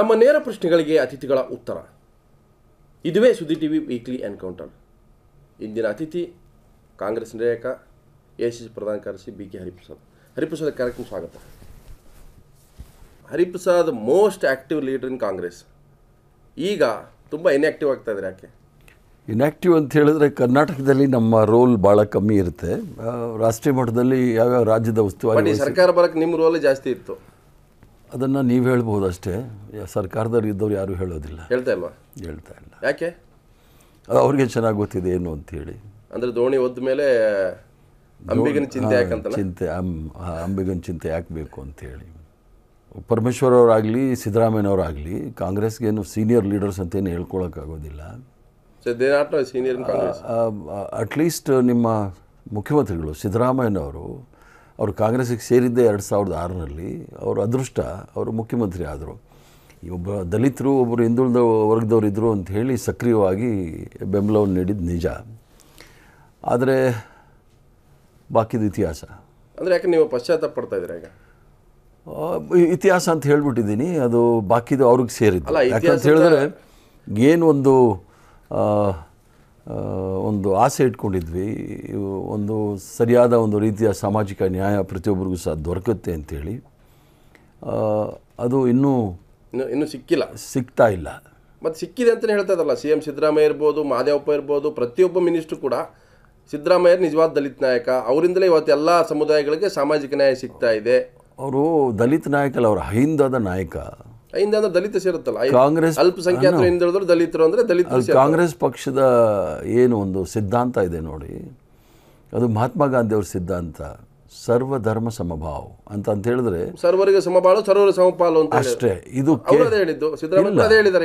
ನಮ್ಮ ನೇರ ಪ್ರಶ್ನೆಗಳಿಗೆ ಅತಿಥಿಗಳ ಉತ್ತರ ಇದುವೇ ಸುದ್ದಿ ಟಿವಿ ವೀಕ್ಲಿ ಎನ್ಕೌಂಟರ್ ಇಂದಿನ ಅತಿಥಿ ಕಾಂಗ್ರೆಸ್ ನಾಯಕ ಎ ಸಿ ಪ್ರಧಾನ ಕಾರ್ಯದರ್ಶಿ ಬಿ ಕೆ ಹರಿಪ್ರಸಾದ್ ಹರಿಪ್ರಸಾದ್ ಕಾರ್ಯಕ್ರಮ ಸ್ವಾಗತ Hariprasad most active leader in Congress ಈಗ ತುಂಬ ಇನ್ಆಕ್ಟಿವ್ ಆಗ್ತಾ ಇದ್ದಾರೆ ಯಾಕೆ ಇನ್ಆ್ಯಕ್ಟಿವ್ ಅಂತ ಹೇಳಿದ್ರೆ ಕರ್ನಾಟಕದಲ್ಲಿ ನಮ್ಮ ರೋಲ್ ಭಾಳ ಕಮ್ಮಿ ಇರುತ್ತೆ ರಾಷ್ಟ್ರೀಯ ಮಟ್ಟದಲ್ಲಿ ಯಾವ್ಯಾವ ರಾಜ್ಯದ ಉಸ್ತುವಾರಿ ಸರ್ಕಾರ ಬರೋಕ್ಕೆ ನಿಮ್ಮ ರೋಲ್ ಜಾಸ್ತಿ ಇತ್ತು ಅದನ್ನು ನೀವು ಹೇಳ್ಬೋದು ಅಷ್ಟೇ ಸರ್ಕಾರದವ್ರು ಇದ್ದವ್ರು ಯಾರೂ ಹೇಳೋದಿಲ್ಲ ಹೇಳ್ತಾ ಇಲ್ವಾ ಹೇಳ್ತಾ ಇಲ್ಲ ಯಾಕೆ ಅದು ಅವ್ರಿಗೆ ಚೆನ್ನಾಗಿ ಗೊತ್ತಿದೆ ಏನು ಅಂತ ಹೇಳಿ ಅಂದರೆ ದೋಣಿ ಒದ್ದ ಮೇಲೆ ಅಂಬಿಗನ ಚಿಂತೆ ಯಾಕಂತ ಚಿಂತೆ ಅಂಬಿಗನ ಚಿಂತೆ ಯಾಕೆ ಬೇಕು ಅಂತೇಳಿ ಪರಮೇಶ್ವರ್ ಅವರಾಗಲಿ ಕಾಂಗ್ರೆಸ್ಗೆ ಏನು ಸೀನಿಯರ್ ಲೀಡರ್ಸ್ ಅಂತ ಅಂತೇನು ಹೇಳ್ಕೊಳಕ್ಕಾಗೋದಿಲ್ಲ ಸೀನಿಯರ್ ಅಟ್ಲೀಸ್ಟ್ ನಿಮ್ಮ ಮುಖ್ಯಮಂತ್ರಿಗಳು ಸಿದ್ದರಾಮಯ್ಯನವರು ಅವರು ಕಾಂಗ್ರೆಸ್ಸಿಗೆ ಸೇರಿದ್ದೆ ಎರಡು ಸಾವಿರದ ಆರರಲ್ಲಿ ಅವರು ಅದೃಷ್ಟ ಅವರು ಮುಖ್ಯಮಂತ್ರಿ ಆದರು ಈ ಒಬ್ಬ ದಲಿತರು ಒಬ್ಬರು ಹಿಂದುಳಿದ ವರ್ಗದವರು ಇದ್ದರು ಅಂತ ಹೇಳಿ ಸಕ್ರಿಯವಾಗಿ ಬೆಂಬಲವನ್ನು ನೀಡಿದ್ದು ನಿಜ ಆದರೆ ಬಾಕಿದ ಇತಿಹಾಸ ಅಂದರೆ ಯಾಕೆ ನೀವು ಪಶ್ಚಾತ್ತಾಪ ಪಡ್ತಾ ಇದ್ದೀರಾ ಈಗ ಇತಿಹಾಸ ಅಂತ ಹೇಳಿಬಿಟ್ಟಿದ್ದೀನಿ ಅದು ಬಾಕಿದು ಅವ್ರಿಗೆ ಸೇರಿದ್ದು ಯಾಕಂತ ಹೇಳಿದ್ರೆ ಏನು ಒಂದು ಒಂದು ಆಸೆ ಇಟ್ಕೊಂಡಿದ್ವಿ ಒಂದು ಸರಿಯಾದ ಒಂದು ರೀತಿಯ ಸಾಮಾಜಿಕ ನ್ಯಾಯ ಪ್ರತಿಯೊಬ್ಬರಿಗೂ ಸಹ ದೊರಕುತ್ತೆ ಅಂಥೇಳಿ ಅದು ಇನ್ನೂ ಇನ್ನೂ ಸಿಕ್ಕಿಲ್ಲ ಸಿಗ್ತಾ ಇಲ್ಲ ಮತ್ತು ಸಿಕ್ಕಿದೆ ಅಂತಲೇ ಹೇಳ್ತಾ ಇದ್ದಲ್ಲ ಸಿ ಎಂ ಸಿದ್ದರಾಮಯ್ಯ ಇರ್ಬೋದು ಮಾದೇವಪ್ಪ ಇರ್ಬೋದು ಪ್ರತಿಯೊಬ್ಬ ಮಿನಿಸ್ಟ್ರು ಕೂಡ ಸಿದ್ದರಾಮಯ್ಯ ನಿಜವಾದ ದಲಿತ ನಾಯಕ ಅವರಿಂದಲೇ ಇವತ್ತು ಎಲ್ಲ ಸಮುದಾಯಗಳಿಗೆ ಸಾಮಾಜಿಕ ನ್ಯಾಯ ಸಿಗ್ತಾ ಇದೆ ಅವರು ದಲಿತ ನಾಯಕಲ್ಲ ಅವರ ಹಿಂದದ ನಾಯಕ ಹಿಂದೆ ಅಂದ್ರೆ ದಲಿತ ಸೇರುತ್ತಲ್ಲ ಕಾಂಗ್ರೆಸ್ ಅಲ್ಪಸಂಖ್ಯಾತರು ಹಿಂದುಳಿದ್ರು ದಲಿತರು ಅಂದ್ರೆ ದಲಿತ ಕಾಂಗ್ರೆಸ್ ಪಕ್ಷದ ಏನು ಒಂದು ಸಿದ್ಧಾಂತ ಇದೆ ನೋಡಿ ಅದು ಮಹಾತ್ಮ ಗಾಂಧಿ ಅವ್ರ ಸಿದ್ಧಾಂತ ಸರ್ವಧರ್ಮ ಸಮಭಾವ ಅಂತ ಅಂತ ಹೇಳಿದ್ರೆ ಸರ್ವರಿಗೆ ಸಮಬಾಳು ಸರ್ವರ ಸಮಪಾಲು ಅಂತ ಅಷ್ಟೇ ಇದು ಹೇಳಿದ್ದು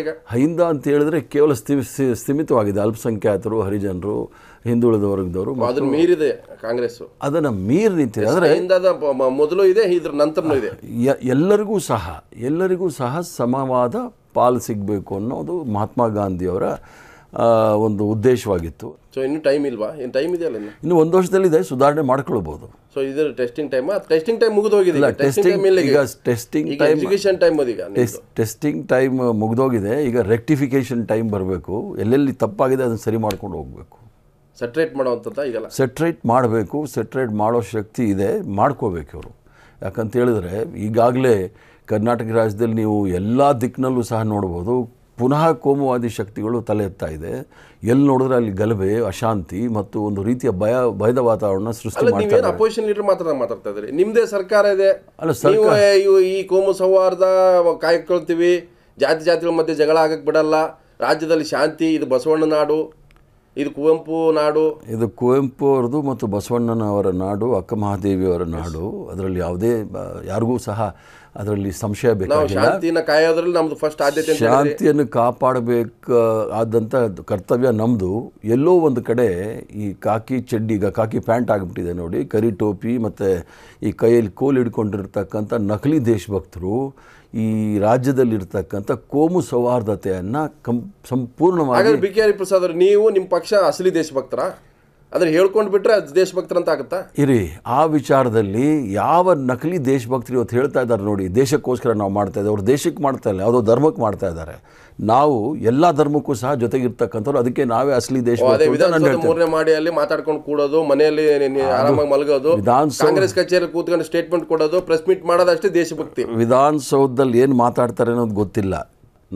ಈಗ ಹಿಂದ ಅಂತ ಹೇಳಿದ್ರೆ ಕೇವಲ ಸ್ಥಿಮಿತವಾಗಿದೆ ಅಲ್ಪಸಂಖ್ಯಾತರು ಹರಿಜನರು ಹಿಂದುಳಿದ ವರ್ಗದವರು ಅದನ್ನ ಮೀರಿದೆ ಕಾಂಗ್ರೆಸ್ ಅದನ್ನ ಮೀರಿ ನಿಂತಿದೆ ಅಂದರೆ ಮೊದಲು ಇದೆ ಇದ್ರ ನಂತರ ಇದೆ ಎಲ್ಲರಿಗೂ ಸಹ ಎಲ್ಲರಿಗೂ ಸಹ ಸಮವಾದ ಪಾಲು ಸಿಗಬೇಕು ಅನ್ನೋದು ಮಹಾತ್ಮ ಗಾಂಧಿಯವರ ಒಂದು ಉದ್ದೇಶವಾಗಿತ್ತು ಸೊ ಇನ್ನು ಟೈಮ್ ಇಲ್ವಾ ಇನ್ನು ಟೈಮ್ ಇದೆಯಲ್ಲ ಇನ್ನು ಒಂದು ವರ್ಷದಲ್ಲಿದೆ ಸುಧಾರಣೆ ಮಾಡ್ಕೊಳ್ಬೋದು ಸೊ ಇದರ ಟೆಸ್ಟಿಂಗ್ ಟೈಮ್ ಟೆಸ್ಟಿಂಗ್ ಟೈಮ್ ಮುಗಿದು ಹೋಗಿದೆ ಟೆಸ್ಟಿಂಗ್ ಈಗ ಟೆಸ್ಟಿಂಗ್ ಟೈಮ್ ಎಜುಕೇಶನ್ ಟೈಮ್ ಈಗ ಟೆಸ್ಟಿಂಗ್ ಟೈಮ್ ಮುಗಿದೋಗಿದೆ ಈಗ ರೆಕ್ಟಿಫಿಕೇಶನ್ ಟೈಮ್ ಬರಬೇಕು ಎಲ್ಲೆಲ್ಲಿ ತಪ್ಪಾಗಿದೆ ಅದನ್ನು ಸರಿ ಮಾಡ್ಕೊಂಡು ಹೋಗಬೇಕು ಸೆಟ್ರೇಟ್ ಮಾಡೋವಂಥದ್ದು ಇದೆಲ್ಲ ಸೆಟ್ರೇಟ್ ಮಾಡಬೇಕು ಸೆಟ್ರೇಟ್ ಮಾಡೋ ಶಕ್ತಿ ಇದೆ ಮಾಡ್ಕೋಬೇಕು ಇವರು ಯಾಕಂತ ಹೇಳಿದ್ರೆ ಈಗಾಗಲೇ ಕರ್ನಾಟಕ ರಾಜ್ಯದಲ್ಲಿ ನೀವು ಎಲ್ಲ ದಿಕ್ಕಿನಲ್ಲೂ ಸಹ ನೋಡ್ಬೋದು ಪುನಃ ಕೋಮುವಾದಿ ಶಕ್ತಿಗಳು ತಲೆ ಎತ್ತಾ ಇದೆ ಎಲ್ಲಿ ನೋಡಿದ್ರೆ ಅಲ್ಲಿ ಗಲಭೆ ಅಶಾಂತಿ ಮತ್ತು ಒಂದು ರೀತಿಯ ಭಯ ಭಯದ ವಾತಾವರಣ ಸೃಷ್ಟಿ ಮಾಡ್ತಾರೆ ಅಪೋಸಿಷನ್ ಲೀಡರ್ ಮಾತ್ರ ಮಾತಾಡ್ತಾ ಇದ್ದಾರೆ ನಿಮ್ಮದೇ ಸರ್ಕಾರ ಇದೆ ಅಲ್ಲ ಸರ್ಕಾರ ಈ ಕೋಮು ಸೌಹಾರ್ದ ಕಾಯ್ಕೊಳ್ತೀವಿ ಜಾತಿ ಜಾತಿಗಳ ಮಧ್ಯೆ ಜಗಳ ಆಗಕ್ಕೆ ಬಿಡಲ್ಲ ರಾಜ್ಯದಲ್ಲಿ ಶಾಂತಿ ಇದು ಬಸವಣ್ಣ ನಾಡು ಇದು ಕುವೆಂಪು ನಾಡು ಇದು ಕುವೆಂಪು ಅವ್ರದ್ದು ಮತ್ತು ಬಸವಣ್ಣನವರ ನಾಡು ಅಕ್ಕ ಮಹಾದೇವಿಯವರ ನಾಡು ಅದರಲ್ಲಿ ಯಾವುದೇ ಯಾರಿಗೂ ಸಹ ಅದರಲ್ಲಿ ಸಂಶಯ ಬೇಕಾಗಿಲ್ಲ ನಮ್ದು ಫಸ್ಟ್ ಆದ್ಯತೆ ಶಾಂತಿಯನ್ನು ಕಾಪಾಡಬೇಕಾದಂಥ ಕರ್ತವ್ಯ ನಮ್ಮದು ಎಲ್ಲೋ ಒಂದು ಕಡೆ ಈ ಕಾಕಿ ಚಡ್ಡಿ ಈಗ ಕಾಕಿ ಪ್ಯಾಂಟ್ ಆಗಿಬಿಟ್ಟಿದೆ ನೋಡಿ ಕರಿ ಟೋಪಿ ಮತ್ತು ಈ ಕೈಯಲ್ಲಿ ಕೋಲ್ ಹಿಡ್ಕೊಂಡಿರ್ತಕ್ಕಂಥ ನಕಲಿ ದೇಶಭಕ್ತರು ಈ ರಾಜ್ಯದಲ್ಲಿರ್ತಕ್ಕಂಥ ಕೋಮು ಸೌಹಾರ್ದತೆಯನ್ನು ಕಂ ಸಂಪೂರ್ಣವಾಗಿ ಬಿ ಕೆ ಹರಿಪ್ರಸಾದ್ ಅವರು ನೀವು ನಿಮ್ಮ ಪಕ್ಷ ಅಸಲಿ ದೇಶಭಕ್ತರ ಅದನ್ನು ಹೇಳ್ಕೊಂಡು ಬಿಟ್ರೆ ಅದು ದೇಶಭಕ್ತರು ಅಂತ ಆಗುತ್ತಾ ಇರಿ ಆ ವಿಚಾರದಲ್ಲಿ ಯಾವ ನಕಲಿ ದೇಶಭಕ್ತರು ಇವತ್ತು ಹೇಳ್ತಾ ಇದ್ದಾರೆ ನೋಡಿ ದೇಶಕ್ಕೋಸ್ಕರ ನಾವು ಮಾಡ್ತಾ ಇದ್ದೇವೆ ಅವ್ರು ದೇಶಕ್ಕೆ ಮಾಡ್ತಾ ಇಲ್ಲ ಯಾವುದೋ ಧರ್ಮಕ್ಕೆ ಮಾಡ್ತಾ ಇದ್ದಾರೆ ನಾವು ಎಲ್ಲ ಧರ್ಮಕ್ಕೂ ಸಹ ಜೊತೆಗಿರ್ತಕ್ಕಂಥವ್ರು ಅದಕ್ಕೆ ನಾವೇ ಅಸಲಿ ದೇಶ ಮೂರನೇ ಮಾಡಿ ಅಲ್ಲಿ ಮಾತಾಡ್ಕೊಂಡು ಕೂಡೋದು ಮನೆಯಲ್ಲಿ ಆರಾಮಾಗಿ ಮಲಗೋದು ಕಾಂಗ್ರೆಸ್ ಕಚೇರಿ ಕೂತ್ಕೊಂಡು ಸ್ಟೇಟ್ಮೆಂಟ್ ಕೊಡೋದು ಪ್ರೆಸ್ ಮೀಟ್ ಮಾಡೋದಷ್ಟೇ ದೇಶಭಕ್ತಿ ವಿಧಾನಸೌಧದಲ್ಲಿ ಏನು ಮಾತಾಡ್ತಾರೆ ಅನ್ನೋದು ಗೊತ್ತಿಲ್ಲ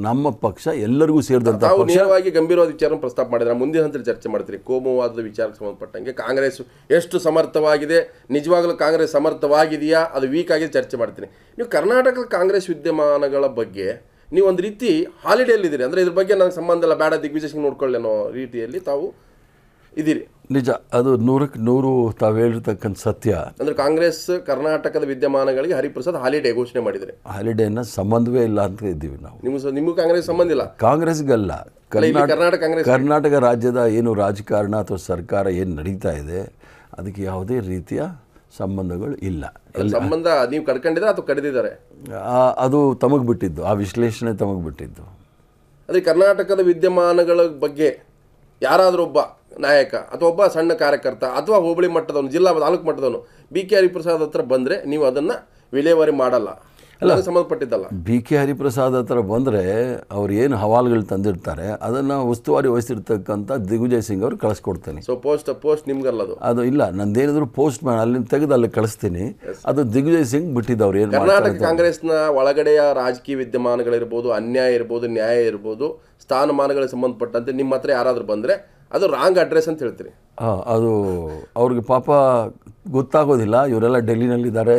ನಮ್ಮ ಪಕ್ಷ ಎಲ್ಲರಿಗೂ ಸೇರಿದಂತ ತಾವು ನೇರವಾಗಿ ಗಂಭೀರವಾದ ವಿಚಾರವನ್ನು ಪ್ರಸ್ತಾಪ ಮಾಡಿದ್ರೆ ಮುಂದಿನ ಹಂತದಲ್ಲಿ ಚರ್ಚೆ ಮಾಡ್ತೀರಿ ಕೋಮುವಾದದ ವಿಚಾರಕ್ಕೆ ಸಂಬಂಧಪಟ್ಟಂಗೆ ಕಾಂಗ್ರೆಸ್ ಎಷ್ಟು ಸಮರ್ಥವಾಗಿದೆ ನಿಜವಾಗಲೂ ಕಾಂಗ್ರೆಸ್ ಸಮರ್ಥವಾಗಿದೆಯಾ ಅದು ವೀಕ್ ಆಗಿ ಚರ್ಚೆ ಮಾಡ್ತೀನಿ ನೀವು ಕರ್ನಾಟಕದ ಕಾಂಗ್ರೆಸ್ ವಿದ್ಯಮಾನಗಳ ಬಗ್ಗೆ ನೀವು ಒಂದು ರೀತಿ ಹಾಲಿಡೇಲಿದ್ದೀರಿ ಅಂದರೆ ಇದ್ರ ಬಗ್ಗೆ ನನಗೆ ಸಂಬಂಧ ಇಲ್ಲ ಬೇಡ ದಿಗ್ವಿಜಯ್ ಸಿಂಗ್ ಅನ್ನೋ ರೀತಿಯಲ್ಲಿ ತಾವು ಇದ್ದೀರಿ ನಿಜ ಅದು ನೂರಕ್ಕೆ ನೂರು ತಾವು ಹೇಳಿರ್ತಕ್ಕಂಥ ಸತ್ಯ ಅಂದರೆ ಕಾಂಗ್ರೆಸ್ ಕರ್ನಾಟಕದ ವಿದ್ಯಮಾನಗಳಿಗೆ ಹರಿಪ್ರಸಾದ್ ಹಾಲಿಡೇ ಘೋಷಣೆ ಮಾಡಿದರೆ ಹಾಲಿಡೇನ ಸಂಬಂಧವೇ ಇಲ್ಲ ಅಂತ ಇದ್ದೀವಿ ನಾವು ನಿಮ್ಮ ನಿಮಗೂ ಕಾಂಗ್ರೆಸ್ ಸಂಬಂಧ ಇಲ್ಲ ಕಾಂಗ್ರೆಸ್ಗಲ್ಲ ಕರ್ನಾಟಕ ಕರ್ನಾಟಕ ರಾಜ್ಯದ ಏನು ರಾಜಕಾರಣ ಅಥವಾ ಸರ್ಕಾರ ಏನು ನಡೀತಾ ಇದೆ ಅದಕ್ಕೆ ಯಾವುದೇ ರೀತಿಯ ಸಂಬಂಧಗಳು ಇಲ್ಲ ಸಂಬಂಧ ನೀವು ಕಡ್ಕೊಂಡಿದ್ರೆ ಅಥವಾ ಕಡಿದಿದ್ದಾರೆ ಅದು ತಮಗೆ ಬಿಟ್ಟಿದ್ದು ಆ ವಿಶ್ಲೇಷಣೆ ತಮಗೆ ಬಿಟ್ಟಿದ್ದು ಅದೇ ಕರ್ನಾಟಕದ ವಿದ್ಯಮಾನಗಳ ಬಗ್ಗೆ ಯಾರಾದರೂ ಒಬ್ಬ ನಾಯಕ ಅಥವಾ ಒಬ್ಬ ಸಣ್ಣ ಕಾರ್ಯಕರ್ತ ಅಥವಾ ಹೋಬಳಿ ಮಟ್ಟದವನು ಜಿಲ್ಲಾ ತಾಲೂಕು ಮಟ್ಟದವನು ಬಿ ಕೆ ಹರಿಪ್ರಸಾದ್ ಹತ್ರ ಬಂದರೆ ನೀವು ಅದನ್ನು ವಿಲೇವಾರಿ ಮಾಡಲ್ಲ ಅಲ್ಲ ಸಂಬಂಧಪಟ್ಟಿದ್ದಲ್ಲ ಬಿ ಕೆ ಹರಿಪ್ರಸಾದ್ ಹತ್ರ ಬಂದರೆ ಅವ್ರು ಏನು ಹವಾಲುಗಳು ತಂದಿರ್ತಾರೆ ಅದನ್ನು ಉಸ್ತುವಾರಿ ವಹಿಸಿರ್ತಕ್ಕಂಥ ದಿಗ್ವಿಜಯ್ ಸಿಂಗ್ ಅವರು ಕಳಿಸ್ಕೊಡ್ತೀನಿ ಸೊ ಪೋಸ್ಟ್ ಪೋಸ್ಟ್ ನಿಮ್ಗಲ್ಲ ಅದು ಅದು ಇಲ್ಲ ನಂದೇನಿದ್ರು ಪೋಸ್ಟ್ ಮಾಡಿ ಅಲ್ಲಿ ತೆಗೆದು ಅಲ್ಲಿ ಕಳಿಸ್ತೀನಿ ಅದು ದಿಗ್ವಿಜಯ್ ಸಿಂಗ್ ಬಿಟ್ಟಿದ್ದವ್ರು ಏನು ಕರ್ನಾಟಕ ಕಾಂಗ್ರೆಸ್ನ ಒಳಗಡೆಯ ರಾಜಕೀಯ ವಿದ್ಯಮಾನಗಳಿರ್ಬೋದು ಅನ್ಯಾಯ ಇರ್ಬೋದು ನ್ಯಾಯ ಇರ್ಬೋದು ಸ್ಥಾನಮಾನಗಳಿಗೆ ಸಂಬಂಧಪಟ್ಟಂತೆ ನಿಮ್ಮ ಹತ್ರ ಯಾರಾದರೂ ಬಂದರೆ ಅದು ರಾಂಗ್ ಅಡ್ರೆಸ್ ಅಂತ ಹೇಳ್ತೀರಿ ಹಾಂ ಅದು ಅವ್ರಿಗೆ ಪಾಪ ಗೊತ್ತಾಗೋದಿಲ್ಲ ಇವರೆಲ್ಲ ಡೆಲ್ಲಿನಲ್ಲಿದ್ದಾರೆ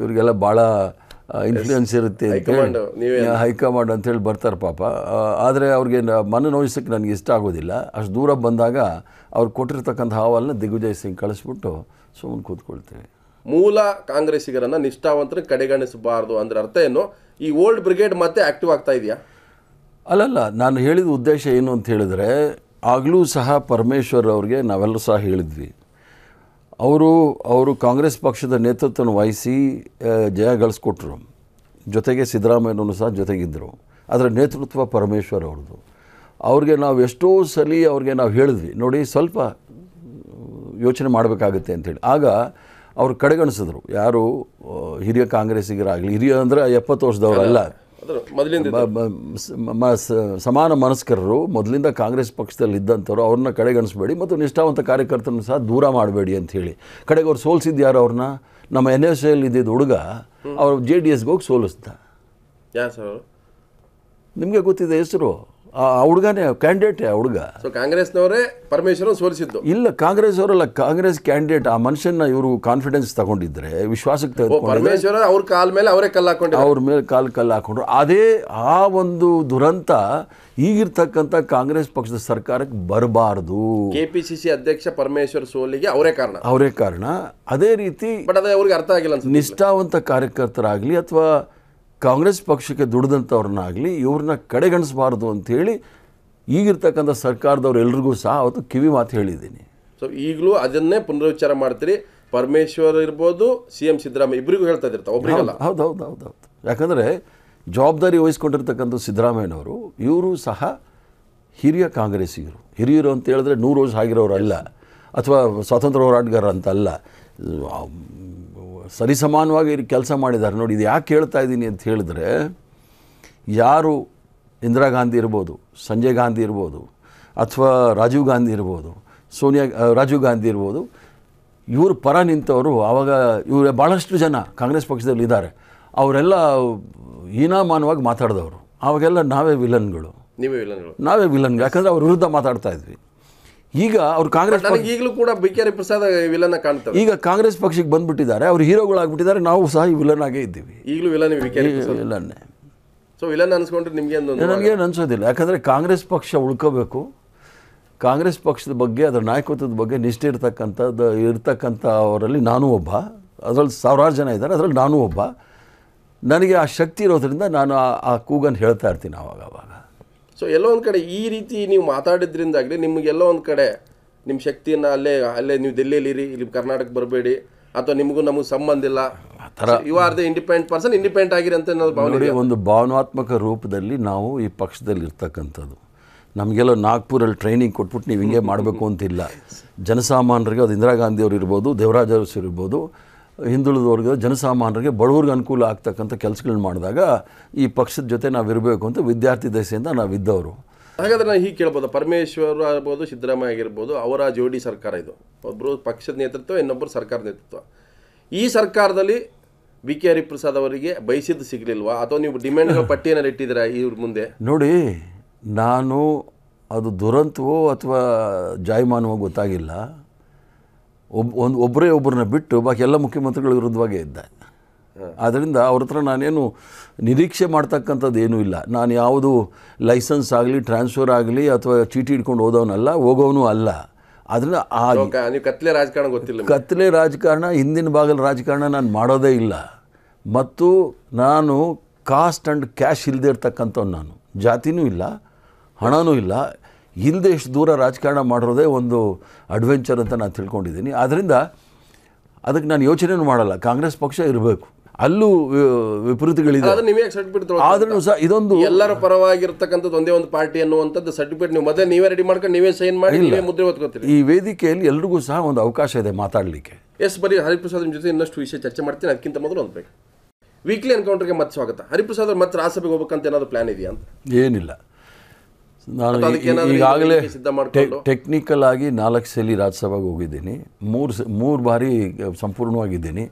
ಇವರಿಗೆಲ್ಲ ಭಾಳ ಇನ್ಫ್ಲೂಯೆನ್ಸ್ ಇರುತ್ತೆ ಹೈಕಮಾಂಡ್ ಹೈಕಮಾಂಡ್ ಅಂತೇಳಿ ಬರ್ತಾರೆ ಪಾಪ ಆದರೆ ಅವ್ರಿಗೆ ನೋಯಿಸೋಕ್ಕೆ ನನಗೆ ಇಷ್ಟ ಆಗೋದಿಲ್ಲ ಅಷ್ಟು ದೂರ ಬಂದಾಗ ಅವ್ರು ಕೊಟ್ಟಿರ್ತಕ್ಕಂಥ ಹಾವನ್ನ ದಿಗ್ವಿಜಯ್ ಸಿಂಗ್ ಕಳಿಸ್ಬಿಟ್ಟು ಸುಮ್ಮನೆ ಕೂತ್ಕೊಳ್ತೀವಿ ಮೂಲ ಕಾಂಗ್ರೆಸ್ಸಿಗರನ್ನು ನಿಷ್ಠಾವಂತರ ಕಡೆಗಣಿಸಬಾರ್ದು ಅಂದ್ರೆ ಅರ್ಥ ಏನು ಈ ಓಲ್ಡ್ ಬ್ರಿಗೇಡ್ ಮತ್ತೆ ಆಕ್ಟಿವ್ ಆಗ್ತಾ ಇದೆಯಾ ಅಲ್ಲಲ್ಲ ನಾನು ಹೇಳಿದ ಉದ್ದೇಶ ಏನು ಅಂತ ಹೇಳಿದ್ರೆ ಆಗಲೂ ಸಹ ಪರಮೇಶ್ವರ್ ಅವ್ರಿಗೆ ನಾವೆಲ್ಲರೂ ಸಹ ಹೇಳಿದ್ವಿ ಅವರು ಅವರು ಕಾಂಗ್ರೆಸ್ ಪಕ್ಷದ ನೇತೃತ್ವವನ್ನು ವಹಿಸಿ ಜಯ ಗಳಿಸ್ಕೊಟ್ರು ಜೊತೆಗೆ ಸಿದ್ದರಾಮಯ್ಯನೂ ಸಹ ಜೊತೆಗಿದ್ದರು ಅದರ ನೇತೃತ್ವ ಪರಮೇಶ್ವರ್ ಅವ್ರದ್ದು ಅವ್ರಿಗೆ ನಾವು ಎಷ್ಟೋ ಸಲ ಅವ್ರಿಗೆ ನಾವು ಹೇಳಿದ್ವಿ ನೋಡಿ ಸ್ವಲ್ಪ ಯೋಚನೆ ಮಾಡಬೇಕಾಗುತ್ತೆ ಅಂಥೇಳಿ ಆಗ ಅವರು ಕಡೆಗಣಿಸಿದ್ರು ಯಾರು ಹಿರಿಯ ಕಾಂಗ್ರೆಸ್ಸಿಗರಾಗಲಿ ಹಿರಿಯ ಅಂದರೆ ಎಪ್ಪತ್ತು ವರ್ಷದವರಲ್ಲ ಮೊದಲಿಂದ ಸಮಾನ ಮನಸ್ಕರರು ಮೊದಲಿಂದ ಕಾಂಗ್ರೆಸ್ ಪಕ್ಷದಲ್ಲಿ ಇದ್ದಂಥವ್ರು ಅವ್ರನ್ನ ಕಡೆಗಣಿಸ್ಬೇಡಿ ಮತ್ತು ನಿಷ್ಠಾವಂತ ಕಾರ್ಯಕರ್ತರನ್ನು ಸಹ ದೂರ ಮಾಡಬೇಡಿ ಅಂತ ಹೇಳಿ ಕಡೆಗೆ ಅವ್ರು ಸೋಲ್ಸಿದ್ದು ಯಾರು ಅವ್ರನ್ನ ನಮ್ಮ ಎನ್ ಎಸ್ ಎಲ್ ಇದ್ದಿದ್ದು ಹುಡುಗ ಅವರು ಜೆ ಡಿ ಎಸ್ಗೆ ಹೋಗಿ ಸೋಲಿಸ್ದ ಯಾರು ಸರ್ ನಿಮಗೆ ಗೊತ್ತಿದೆ ಹೆಸರು ಆ ಹುಡುಗನೇ ಕ್ಯಾಂಡಿಡೇಟ್ ಆ ಹುಡುಗ ಸೊ ಕಾಂಗ್ರೆಸ್ನವರೇ ಪರಮೇಶ್ವರ ಸೋಲಿಸಿದ್ದು ಇಲ್ಲ ಕಾಂಗ್ರೆಸ್ ಅವರಲ್ಲ ಕಾಂಗ್ರೆಸ್ ಕ್ಯಾಂಡಿಡೇಟ್ ಆ ಮನುಷ್ಯನ ಇವರು ಕಾನ್ಫಿಡೆನ್ಸ್ ತಗೊಂಡಿದ್ರೆ ವಿಶ್ವಾಸಕ್ಕೆ ಪರಮೇಶ್ವರ ಅವ್ರ ಕಾಲ್ ಮೇಲೆ ಅವರೇ ಕಲ್ಲು ಹಾಕೊಂಡು ಅವ್ರ ಮೇಲೆ ಕಾಲ್ ಕಲ್ಲು ಹಾಕೊಂಡ್ರು ಅದೇ ಆ ಒಂದು ದುರಂತ ಈಗಿರ್ತಕ್ಕಂಥ ಕಾಂಗ್ರೆಸ್ ಪಕ್ಷದ ಸರ್ಕಾರಕ್ಕೆ ಬರಬಾರದು ಕೆ ಪಿ ಸಿ ಸಿ ಅಧ್ಯಕ್ಷ ಪರಮೇಶ್ವರ್ ಸೋಲಿಗೆ ಅವರೇ ಕಾರಣ ಅವರೇ ಕಾರಣ ಅದೇ ರೀತಿ ಬಟ್ ಅದೇ ಅವ್ರಿಗೆ ಅರ್ಥ ಆಗಿಲ್ಲ ನಿಷ್ಠಾವಂತ ಕಾರ್ಯಕರ್ತರಾಗಲಿ ಅಥವಾ ಕಾಂಗ್ರೆಸ್ ಪಕ್ಷಕ್ಕೆ ದುಡಿದಂಥವ್ರನ್ನಾಗಲಿ ಇವ್ರನ್ನ ಕಡೆಗಣಿಸಬಾರ್ದು ಅಂಥೇಳಿ ಈಗಿರ್ತಕ್ಕಂಥ ಸರ್ಕಾರದವ್ರು ಎಲ್ರಿಗೂ ಸಹ ಅವತ್ತು ಕಿವಿ ಮಾತು ಹೇಳಿದ್ದೀನಿ ಸೊ ಈಗಲೂ ಅದನ್ನೇ ಪುನರುಚ್ಚಾರ ಮಾಡ್ತೀರಿ ಪರಮೇಶ್ವರ್ ಇರ್ಬೋದು ಸಿ ಎಂ ಸಿದ್ದರಾಮಯ್ಯ ಇಬ್ಬರಿಗೂ ಹೇಳ್ತಾ ಇರ್ತಾರೆ ಒಬ್ಬರಿಗಲ್ಲ ಹೌದು ಹೌದು ಹೌದು ಹೌದು ಯಾಕಂದರೆ ಜವಾಬ್ದಾರಿ ವಹಿಸ್ಕೊಂಡಿರ್ತಕ್ಕಂಥ ಸಿದ್ದರಾಮಯ್ಯನವರು ಇವರು ಸಹ ಹಿರಿಯ ಕಾಂಗ್ರೆಸ್ಸಿಗರು ಹಿರಿಯರು ಅಂತ ಹೇಳಿದ್ರೆ ನೂರು ವರ್ಷ ಆಗಿರೋರು ಅಲ್ಲ ಅಥವಾ ಸ್ವಾತಂತ್ರ್ಯ ಹೋರಾಟಗಾರ ಅಂತಲ್ಲ ಸರಿಸಮಾನವಾಗಿ ಕೆಲಸ ಮಾಡಿದ್ದಾರೆ ನೋಡಿ ಇದು ಯಾಕೆ ಹೇಳ್ತಾ ಇದ್ದೀನಿ ಅಂತ ಹೇಳಿದ್ರೆ ಯಾರು ಇಂದಿರಾ ಗಾಂಧಿ ಇರ್ಬೋದು ಸಂಜಯ್ ಗಾಂಧಿ ಇರ್ಬೋದು ಅಥವಾ ರಾಜೀವ್ ಗಾಂಧಿ ಇರ್ಬೋದು ಸೋನಿಯಾ ರಾಜೀವ್ ಗಾಂಧಿ ಇರ್ಬೋದು ಇವರು ಪರ ನಿಂತವರು ಆವಾಗ ಇವರು ಭಾಳಷ್ಟು ಜನ ಕಾಂಗ್ರೆಸ್ ಪಕ್ಷದಲ್ಲಿ ಇದ್ದಾರೆ ಅವರೆಲ್ಲ ಹೀನಾಮಾನವಾಗಿ ಮಾತಾಡಿದವರು ಆವಾಗೆಲ್ಲ ನಾವೇ ವಿಲನ್ಗಳು ನೀವೇ ವಿಲನ್ಗಳು ನಾವೇ ವಿಲನ್ಗಳು ಯಾಕಂದರೆ ಅವ್ರ ವಿರುದ್ಧ ಮಾತಾಡ್ತಾ ಇದ್ವಿ ಈಗ ಅವ್ರು ಕಾಂಗ್ರೆಸ್ ಈಗಲೂ ಕೂಡ ಬಿಕೇರಿ ಪ್ರಸಾದ್ ವಿಲನ್ ಕಾಣ್ತಾರೆ ಈಗ ಕಾಂಗ್ರೆಸ್ ಪಕ್ಷಕ್ಕೆ ಬಂದ್ಬಿಟ್ಟಿದ್ದಾರೆ ಅವ್ರು ಹೀರೋಗಳಾಗ್ಬಿಟ್ಟಿದ್ದಾರೆ ನಾವು ಸಹ ಈ ವಿಲನ್ ಆಗೇ ಇದ್ದೀವಿ ಈಗಲೂ ವಿಲನ್ ವಿಲನ್ನೇ ಸೊ ವಿಲನ್ ಅನ್ಸ್ಕೊಂಡ್ರೆ ನಿಮಗೆ ನನಗೇನು ಅನ್ಸೋದಿಲ್ಲ ಯಾಕಂದರೆ ಕಾಂಗ್ರೆಸ್ ಪಕ್ಷ ಉಳ್ಕೋಬೇಕು ಕಾಂಗ್ರೆಸ್ ಪಕ್ಷದ ಬಗ್ಗೆ ಅದರ ನಾಯಕತ್ವದ ಬಗ್ಗೆ ನಿಷ್ಠೆ ಇರ್ತಕ್ಕಂಥದ್ದು ಇರ್ತಕ್ಕಂಥ ಅವರಲ್ಲಿ ನಾನೂ ಒಬ್ಬ ಅದರಲ್ಲಿ ಸಾವಿರಾರು ಜನ ಇದ್ದಾರೆ ಅದರಲ್ಲಿ ನಾನೂ ಒಬ್ಬ ನನಗೆ ಆ ಶಕ್ತಿ ಇರೋದ್ರಿಂದ ನಾನು ಆ ಕೂಗನ್ನು ಹೇಳ್ತಾ ಇರ್ತೀನಿ ಆವಾಗ ಆವಾಗ ಸೊ ಎಲ್ಲೋ ಒಂದು ಕಡೆ ಈ ರೀತಿ ನೀವು ಮಾತಾಡಿದ್ರಿಂದಾಗಲಿ ನಿಮಗೆಲ್ಲೋ ಒಂದು ಕಡೆ ನಿಮ್ಮ ಶಕ್ತಿಯನ್ನು ಅಲ್ಲೇ ಅಲ್ಲೇ ನೀವು ಇರಿ ಇಲ್ಲಿ ಕರ್ನಾಟಕ ಬರಬೇಡಿ ಅಥವಾ ನಿಮಗೂ ನಮಗೆ ಸಂಬಂಧ ಇಲ್ಲ you are the independent person independent ಆಗಿರಿ ಅಂತ ಭಾವನೆ ಒಂದು ಭಾವನಾತ್ಮಕ ರೂಪದಲ್ಲಿ ನಾವು ಈ ಪಕ್ಷದಲ್ಲಿ ಇರ್ತಕ್ಕಂಥದ್ದು ನಮಗೆಲ್ಲ ನಾಗ್ಪುರಲ್ಲಿ ಟ್ರೈನಿಂಗ್ ಕೊಟ್ಬಿಟ್ಟು ನೀವು ಹಿಂಗೆ ಮಾಡಬೇಕು ಅಂತಿಲ್ಲ ಜನಸಾಮಾನ್ಯರಿಗೆ ಅದು ಇಂದಿರಾ ಗಾಂಧಿಯವರು ಇರ್ಬೋದು ದೇವರಾಜ್ ಅವರು ಇರ್ಬೋದು ಹಿಂದುಳಿದ ವರ್ಗದ ಜನಸಾಮಾನ್ಯರಿಗೆ ಬಡವ್ರಿಗೆ ಅನುಕೂಲ ಆಗ್ತಕ್ಕಂಥ ಕೆಲಸಗಳನ್ನ ಮಾಡಿದಾಗ ಈ ಪಕ್ಷದ ಜೊತೆ ನಾವು ಇರಬೇಕು ಅಂತ ವಿದ್ಯಾರ್ಥಿ ದೆಸೆಯಿಂದ ಇದ್ದವರು ಹಾಗಾದ್ರೆ ನಾನು ಹೀಗೆ ಕೇಳ್ಬೋದು ಪರಮೇಶ್ವರ ಆಗ್ಬೋದು ಸಿದ್ದರಾಮಯ್ಯ ಆಗಿರ್ಬೋದು ಅವರ ಜೋಡಿ ಸರ್ಕಾರ ಇದು ಒಬ್ಬರು ಪಕ್ಷದ ನೇತೃತ್ವ ಇನ್ನೊಬ್ಬರು ಸರ್ಕಾರದ ನೇತೃತ್ವ ಈ ಸರ್ಕಾರದಲ್ಲಿ ಬಿ ಕೆ ಹರಿಪ್ರಸಾದ್ ಅವರಿಗೆ ಬಯಸಿದ್ದು ಸಿಗಲಿಲ್ವಾ ಅಥವಾ ನೀವು ಡಿಮ್ಯಾಂಡ್ ಪಟ್ಟಿಯನ್ನು ಇಟ್ಟಿದ್ದೀರಾ ಇವ್ರ ಮುಂದೆ ನೋಡಿ ನಾನು ಅದು ದುರಂತವೋ ಅಥವಾ ಜಾಯಮಾನವೋ ಗೊತ್ತಾಗಿಲ್ಲ ಒಬ್ಬ ಒಂದು ಒಬ್ಬರೇ ಒಬ್ಬರನ್ನ ಬಿಟ್ಟು ಬಾಕಿ ಎಲ್ಲ ಮುಖ್ಯಮಂತ್ರಿಗಳ ವಿರುದ್ಧವಾಗೇ ಇದ್ದ ಆದ್ದರಿಂದ ಅವ್ರ ಹತ್ರ ನಾನೇನು ನಿರೀಕ್ಷೆ ಮಾಡ್ತಕ್ಕಂಥದ್ದು ಏನೂ ಇಲ್ಲ ನಾನು ಯಾವುದು ಲೈಸೆನ್ಸ್ ಆಗಲಿ ಟ್ರಾನ್ಸ್ಫರ್ ಆಗಲಿ ಅಥವಾ ಚೀಟಿ ಹಿಡ್ಕೊಂಡು ಹೋದವನಲ್ಲ ಹೋಗೋವನು ಅಲ್ಲ ಅದರಿಂದ ಆ ಕತ್ಲೆ ರಾಜಕಾರಣ ಗೊತ್ತಿಲ್ಲ ಕತ್ಲೆ ರಾಜಕಾರಣ ಹಿಂದಿನ ಭಾಗದ ರಾಜಕಾರಣ ನಾನು ಮಾಡೋದೇ ಇಲ್ಲ ಮತ್ತು ನಾನು ಕಾಸ್ಟ್ ಆ್ಯಂಡ್ ಕ್ಯಾಶ್ ಇಲ್ಲದೆ ಇರ್ತಕ್ಕಂಥವ್ನು ನಾನು ಜಾತಿನೂ ಇಲ್ಲ ಹಣನೂ ಇಲ್ಲ ಇಲ್ಲದೆ ಎಷ್ಟು ದೂರ ರಾಜಕಾರಣ ಮಾಡಿರೋದೇ ಒಂದು ಅಡ್ವೆಂಚರ್ ಅಂತ ನಾನು ತಿಳ್ಕೊಂಡಿದ್ದೀನಿ ಆದ್ದರಿಂದ ಅದಕ್ಕೆ ನಾನು ಯೋಚನೆಯೂ ಮಾಡಲ್ಲ ಕಾಂಗ್ರೆಸ್ ಪಕ್ಷ ಇರಬೇಕು ಅಲ್ಲೂ ವಿಪರೀತಗಳಿದೆ ಆದ್ರೂ ಸಹ ಇದೊಂದು ಎಲ್ಲರ ಪರವಾಗಿರ್ತಕ್ಕಂಥದ್ದು ಒಂದೇ ಒಂದು ಪಾರ್ಟಿ ಅನ್ನುವಂಥದ್ದು ಸರ್ಟಿಫಿಕೇಟ್ ನೀವು ಮೊದಲೇ ನೀವೇ ರೆಡಿ ಮಾಡ್ಕೊಂಡು ನೀವೇ ಸೈನ್ ಮಾಡಿ ಮುದ್ರೆ ಓದ್ಕೋತೀರಿ ಈ ವೇದಿಕೆಯಲ್ಲಿ ಎಲ್ರಿಗೂ ಸಹ ಒಂದು ಅವಕಾಶ ಇದೆ ಮಾತಾಡಲಿಕ್ಕೆ ಎಸ್ ಬರೀ ಹರಿಪ್ರಸಾದ್ ಜೊತೆ ಇನ್ನಷ್ಟು ವಿಷಯ ಚರ್ಚೆ ಮಾಡ್ತೀನಿ ಅದಕ್ಕಿಂತ ಮೊದಲು ಒಂದು ಬೇಕು ವೀಕ್ಲಿ ಎನ್ಕೌಂಟರ್ಗೆ ಮತ್ತೆ ಸ್ವಾಗತ ಹರಿಪ್ರಸಾದ್ ಮತ್ತೆ ರಾಜಸಭೆಗೆ ಹೋಗ್ಬೇಕಂತ ಏನಾದರೂ ಪ್ಲಾನ್ ಇದೆಯಾ ಅಂತ ಏನಿಲ್ಲ ನಾನು ಈಗಾಗಲೇ ಟೆಕ್ನಿಕಲ್ ಆಗಿ ನಾಲ್ಕು ಸಲ ರಾಜ್ಯಸಭೆಗೆ ಹೋಗಿದ್ದೀನಿ ಮೂರು ಮೂರು ಬಾರಿ ಸಂಪೂರ್ಣವಾಗಿದ್ದೀನಿ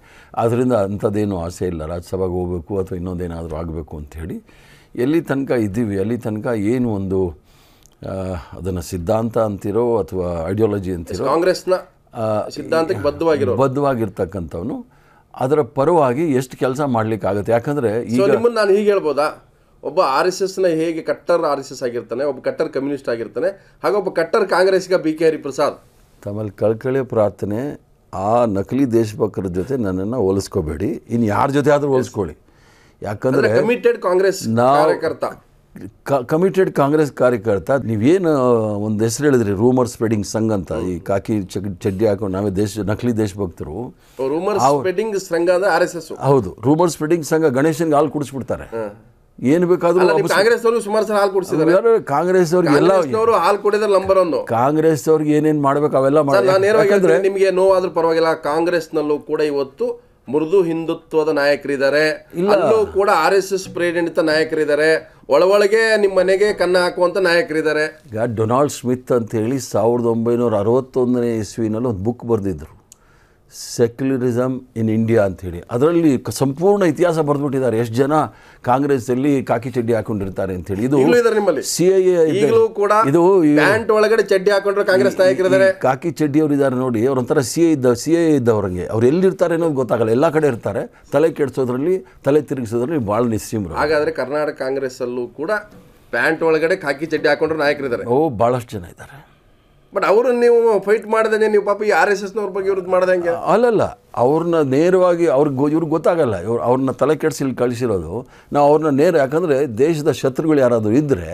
ಆದ್ದರಿಂದ ಅಂಥದ್ದೇನು ಆಸೆ ಇಲ್ಲ ರಾಜ್ಯಸಭೆಗೆ ಹೋಗಬೇಕು ಅಥವಾ ಇನ್ನೊಂದೇನಾದರೂ ಆಗಬೇಕು ಅಂಥೇಳಿ ಎಲ್ಲಿ ತನಕ ಇದ್ದೀವಿ ಅಲ್ಲಿ ತನಕ ಏನು ಒಂದು ಅದನ್ನು ಸಿದ್ಧಾಂತ ಅಂತಿರೋ ಅಥವಾ ಐಡಿಯಾಲಜಿ ಅಂತಿರೋ ಕಾಂಗ್ರೆಸ್ನ ಸಿದ್ಧಾಂತಕ್ಕೆ ಬದ್ಧವಾಗಿರೋ ಬದ್ಧವಾಗಿರ್ತಕ್ಕಂಥವನು ಅದರ ಪರವಾಗಿ ಎಷ್ಟು ಕೆಲಸ ಮಾಡಲಿಕ್ಕಾಗುತ್ತೆ ಯಾಕಂದರೆ ಈಗ ನಾನು ಹೀಗೆ ಹೇಳ್ಬೋದಾ ಒಬ್ಬ ಆರ್ ಎಸ್ ಎಸ್ನ ಹೇಗೆ ಕಟ್ಟರ್ ಆರ್ ಎಸ್ ಎಸ್ ಆಗಿರ್ತಾನೆ ಒಬ್ಬ ಕಟ್ಟರ್ ಕಮ್ಯುನಿಸ್ಟ್ ಆಗಿರ್ತಾನೆ ಒಬ್ಬ ಕಟ್ಟರ್ ಕಾಂಗ್ರೆಸ್ಗ ಬಿ ಕೆ ಹರಿಪ್ರಸಾದ್ ತಮ್ಮಲ್ಲಿ ಕಳ್ಕಳಿ ಪ್ರಾರ್ಥನೆ ಆ ನಕಲಿ ದೇಶಭಕ್ತರ ಜೊತೆ ನನ್ನನ್ನು ಹೋಲಿಸ್ಕೋಬೇಡಿ ಇನ್ನು ಯಾರ ಜೊತೆ ಆದರೂ ಹೋಲಿಸ್ಕೊಳ್ಳಿ ಯಾಕಂದ್ರೆ ಕಮಿಟೆಡ್ ಕಾಂಗ್ರೆಸ್ ಕಾರ್ಯಕರ್ತ ಕಮಿಟೆಡ್ ಕಾಂಗ್ರೆಸ್ ಕಾರ್ಯಕರ್ತ ನೀವೇನು ಒಂದು ಹೆಸರು ಹೇಳಿದ್ರಿ ರೂಮರ್ ಸ್ಪ್ರೆಡಿಂಗ್ ಸಂಘ ಅಂತ ಈ ಕಾಕಿ ಚಡ್ಡಿ ಹಾಕೊಂಡು ನಾವೇ ದೇಶ ನಕಲಿ ದೇಶಭಕ್ತರು ರೂಮರ್ ಸ್ಪ್ರೆಡಿಂಗ್ ಸಂಘ ಆರ್ ಎಸ್ ಎಸ್ ಹೌದು ರೂಮರ್ ಸ್ಪ್ರೆಡಿಂಗ್ ಸಂಘ ಗಣೇಶನ್ಗೆ ಹಾಲು ಕುಡಿಸ್ಬಿಡ್ತಾರೆ ಏನು ಬೇಕಾದರೂ ಕಾಂಗ್ರೆಸ್ ಅವರು ಸುಮಾರು ಸಲ ಹಾಲು ಕೊಡಿಸಿದ್ದಾರೆ ಕಾಂಗ್ರೆಸ್ ಅವ್ರಿಗೆ ಎಲ್ಲ ಅವರು ಕೊಡಿದ್ರೆ ನಂಬರ್ ಒಂದು ಕಾಂಗ್ರೆಸ್ ಅವ್ರಿಗೆ ಏನೇನು ಮಾಡಬೇಕು ಅವೆಲ್ಲ ನಿಮಗೆ ನೋವಾದ್ರೂ ಪರವಾಗಿಲ್ಲ ಕಾಂಗ್ರೆಸ್ನಲ್ಲೂ ಕೂಡ ಇವತ್ತು ಮೃದು ಹಿಂದುತ್ವದ ನಾಯಕರಿದ್ದಾರೆ ಅಲ್ಲೂ ಕೂಡ ಆರ್ ಎಸ್ ಎಸ್ ಪ್ರೇರಿತ ನಾಯಕರಿದ್ದಾರೆ ಒಳ ಒಳಗೆ ನಿಮ್ಮ ಮನೆಗೆ ಕನ್ನ ಹಾಕುವಂತ ನಾಯಕರಿದ್ದಾರೆ ಈಗ ಡೊನಾಲ್ಡ್ ಸ್ಮಿತ್ ಅಂತ ಹೇಳಿ ಸಾವಿರದ ಒಂಬೈನೂರ ಅರವತ್ತೊಂದನೇ ಇಸ್ವಿನಲ್ಲಿ ಒಂದು ಬುಕ್ ಬರೆದಿದ್ರು ಸೆಕ್ಯುಲರಿಸಮ್ ಇನ್ ಇಂಡಿಯಾ ಅಂಥೇಳಿ ಅದರಲ್ಲಿ ಸಂಪೂರ್ಣ ಇತಿಹಾಸ ಬರೆದ್ಬಿಟ್ಟಿದ್ದಾರೆ ಎಷ್ಟು ಜನ ಕಾಂಗ್ರೆಸ್ಸಲ್ಲಿ ಕಾಕಿ ಚಡ್ಡಿ ಹಾಕೊಂಡಿರ್ತಾರೆ ಅಂತೇಳಿ ಇದು ಸಿ ಐ ಇದು ಒಳಗಡೆ ಚಡ್ಡಿ ಹಾಕೊಂಡ್ರೆ ಕಾಂಗ್ರೆಸ್ ನಾಯಕರಿದ್ದಾರೆ ಕಾಕಿ ಚಡ್ಡಿ ಅವರು ಇದ್ದಾರೆ ನೋಡಿ ಒಂಥರ ಸಿ ಐ ಇದ್ದ ಸಿ ಐ ಇದ್ದವ್ರಂಗೆ ಅವ್ರು ಎಲ್ಲಿರ್ತಾರೆ ಅನ್ನೋದು ಗೊತ್ತಾಗಲ್ಲ ಎಲ್ಲ ಕಡೆ ಇರ್ತಾರೆ ತಲೆ ಕೆಡಿಸೋದ್ರಲ್ಲಿ ತಲೆ ತಿರುಗಿಸೋದ್ರಲ್ಲಿ ಭಾಳ ನಿಸ್ಸೀಮರು ಹಾಗಾದರೆ ಕರ್ನಾಟಕ ಅಲ್ಲೂ ಕೂಡ ಪ್ಯಾಂಟ್ ಒಳಗಡೆ ಕಾಕಿ ಚಡ್ಡಿ ಹಾಕೊಂಡ್ರೆ ನಾಯಕರಿದ್ದಾರೆ ಓ ಭಾಳಷ್ಟು ಜನ ಇದ್ದಾರೆ ಬಟ್ ಅವರು ನೀವು ಫೈಟ್ ಮಾಡ್ದಂಗೆ ನೀವು ಪಾಪ ಈ ಆರ್ ಎಸ್ ಎಸ್ನವ್ರ ಬಗ್ಗೆ ಇವ್ರದ್ದು ಮಾಡ್ದಂಗೆ ಅಲ್ಲಲ್ಲ ಅವ್ರನ್ನ ನೇರವಾಗಿ ಅವ್ರಿಗೆ ಇವ್ರಿಗೆ ಗೊತ್ತಾಗಲ್ಲ ಇವ್ರು ಅವ್ರನ್ನ ತಲೆ ಕೆಡಿಸಿ ಕಳಿಸಿರೋದು ನಾವು ಅವ್ರನ್ನ ನೇರ ಯಾಕಂದರೆ ದೇಶದ ಶತ್ರುಗಳು ಯಾರಾದರೂ ಇದ್ದರೆ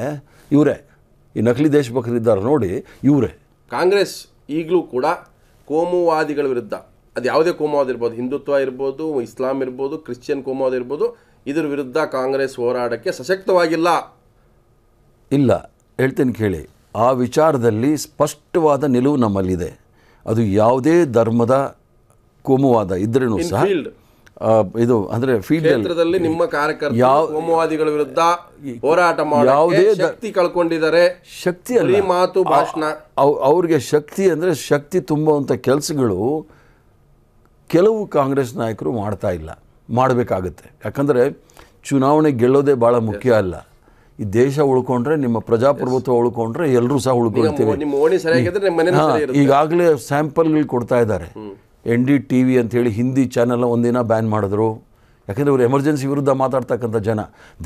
ಇವರೇ ಈ ನಕಲಿ ಇದ್ದಾರೆ ನೋಡಿ ಇವರೇ ಕಾಂಗ್ರೆಸ್ ಈಗಲೂ ಕೂಡ ಕೋಮುವಾದಿಗಳ ವಿರುದ್ಧ ಅದು ಯಾವುದೇ ಕೋಮುವಾದ ಇರ್ಬೋದು ಹಿಂದುತ್ವ ಇರ್ಬೋದು ಇಸ್ಲಾಂ ಇರ್ಬೋದು ಕ್ರಿಶ್ಚಿಯನ್ ಕೋಮುವಾದ ಇರ್ಬೋದು ಇದ್ರ ವಿರುದ್ಧ ಕಾಂಗ್ರೆಸ್ ಹೋರಾಡಕ್ಕೆ ಸಶಕ್ತವಾಗಿಲ್ಲ ಇಲ್ಲ ಹೇಳ್ತೀನಿ ಕೇಳಿ ಆ ವಿಚಾರದಲ್ಲಿ ಸ್ಪಷ್ಟವಾದ ನಿಲುವು ನಮ್ಮಲ್ಲಿದೆ ಅದು ಯಾವುದೇ ಧರ್ಮದ ಕೋಮುವಾದ ಇದ್ರೂ ಸಹ ಇದು ಅಂದರೆ ಫೀಲ್ಡ್ನಲ್ಲಿ ನಿಮ್ಮ ಕಾರ್ಯಕರ್ತ ವಿರುದ್ಧ ಹೋರಾಟ ಯಾವುದೇ ಶಕ್ತಿ ಕಳ್ಕೊಂಡಿದ್ದಾರೆ ಶಕ್ತಿ ಅಲ್ಲಿ ಮಾತು ಭಾಷಣ ಅವ್ರಿಗೆ ಶಕ್ತಿ ಅಂದ್ರೆ ಶಕ್ತಿ ತುಂಬುವಂಥ ಕೆಲಸಗಳು ಕೆಲವು ಕಾಂಗ್ರೆಸ್ ನಾಯಕರು ಮಾಡ್ತಾ ಇಲ್ಲ ಮಾಡಬೇಕಾಗುತ್ತೆ ಯಾಕಂದ್ರೆ ಚುನಾವಣೆ ಗೆಲ್ಲೋದೇ ಬಹಳ ಮುಖ್ಯ ಅಲ್ಲ ಈ ದೇಶ ಉಳ್ಕೊಂಡ್ರೆ ನಿಮ್ಮ ಪ್ರಜಾಪ್ರಭುತ್ವ ಉಳ್ಕೊಂಡ್ರೆ ಎಲ್ಲರೂ ಸಹ ಉಳ್ಕೊಳ್ತೀವಿ ಈಗಾಗಲೇ ಸ್ಯಾಂಪಲ್ಗಳು ಕೊಡ್ತಾ ಇದ್ದಾರೆ ಎನ್ ಡಿ ಟಿ ವಿ ಹೇಳಿ ಹಿಂದಿ ಚಾನೆಲ್ ಒಂದಿನ ಬ್ಯಾನ್ ಮಾಡಿದ್ರು ಯಾಕಂದರೆ ಅವರು ಎಮರ್ಜೆನ್ಸಿ ವಿರುದ್ಧ ಮಾತಾಡ್ತಕ್ಕಂಥ ಜನ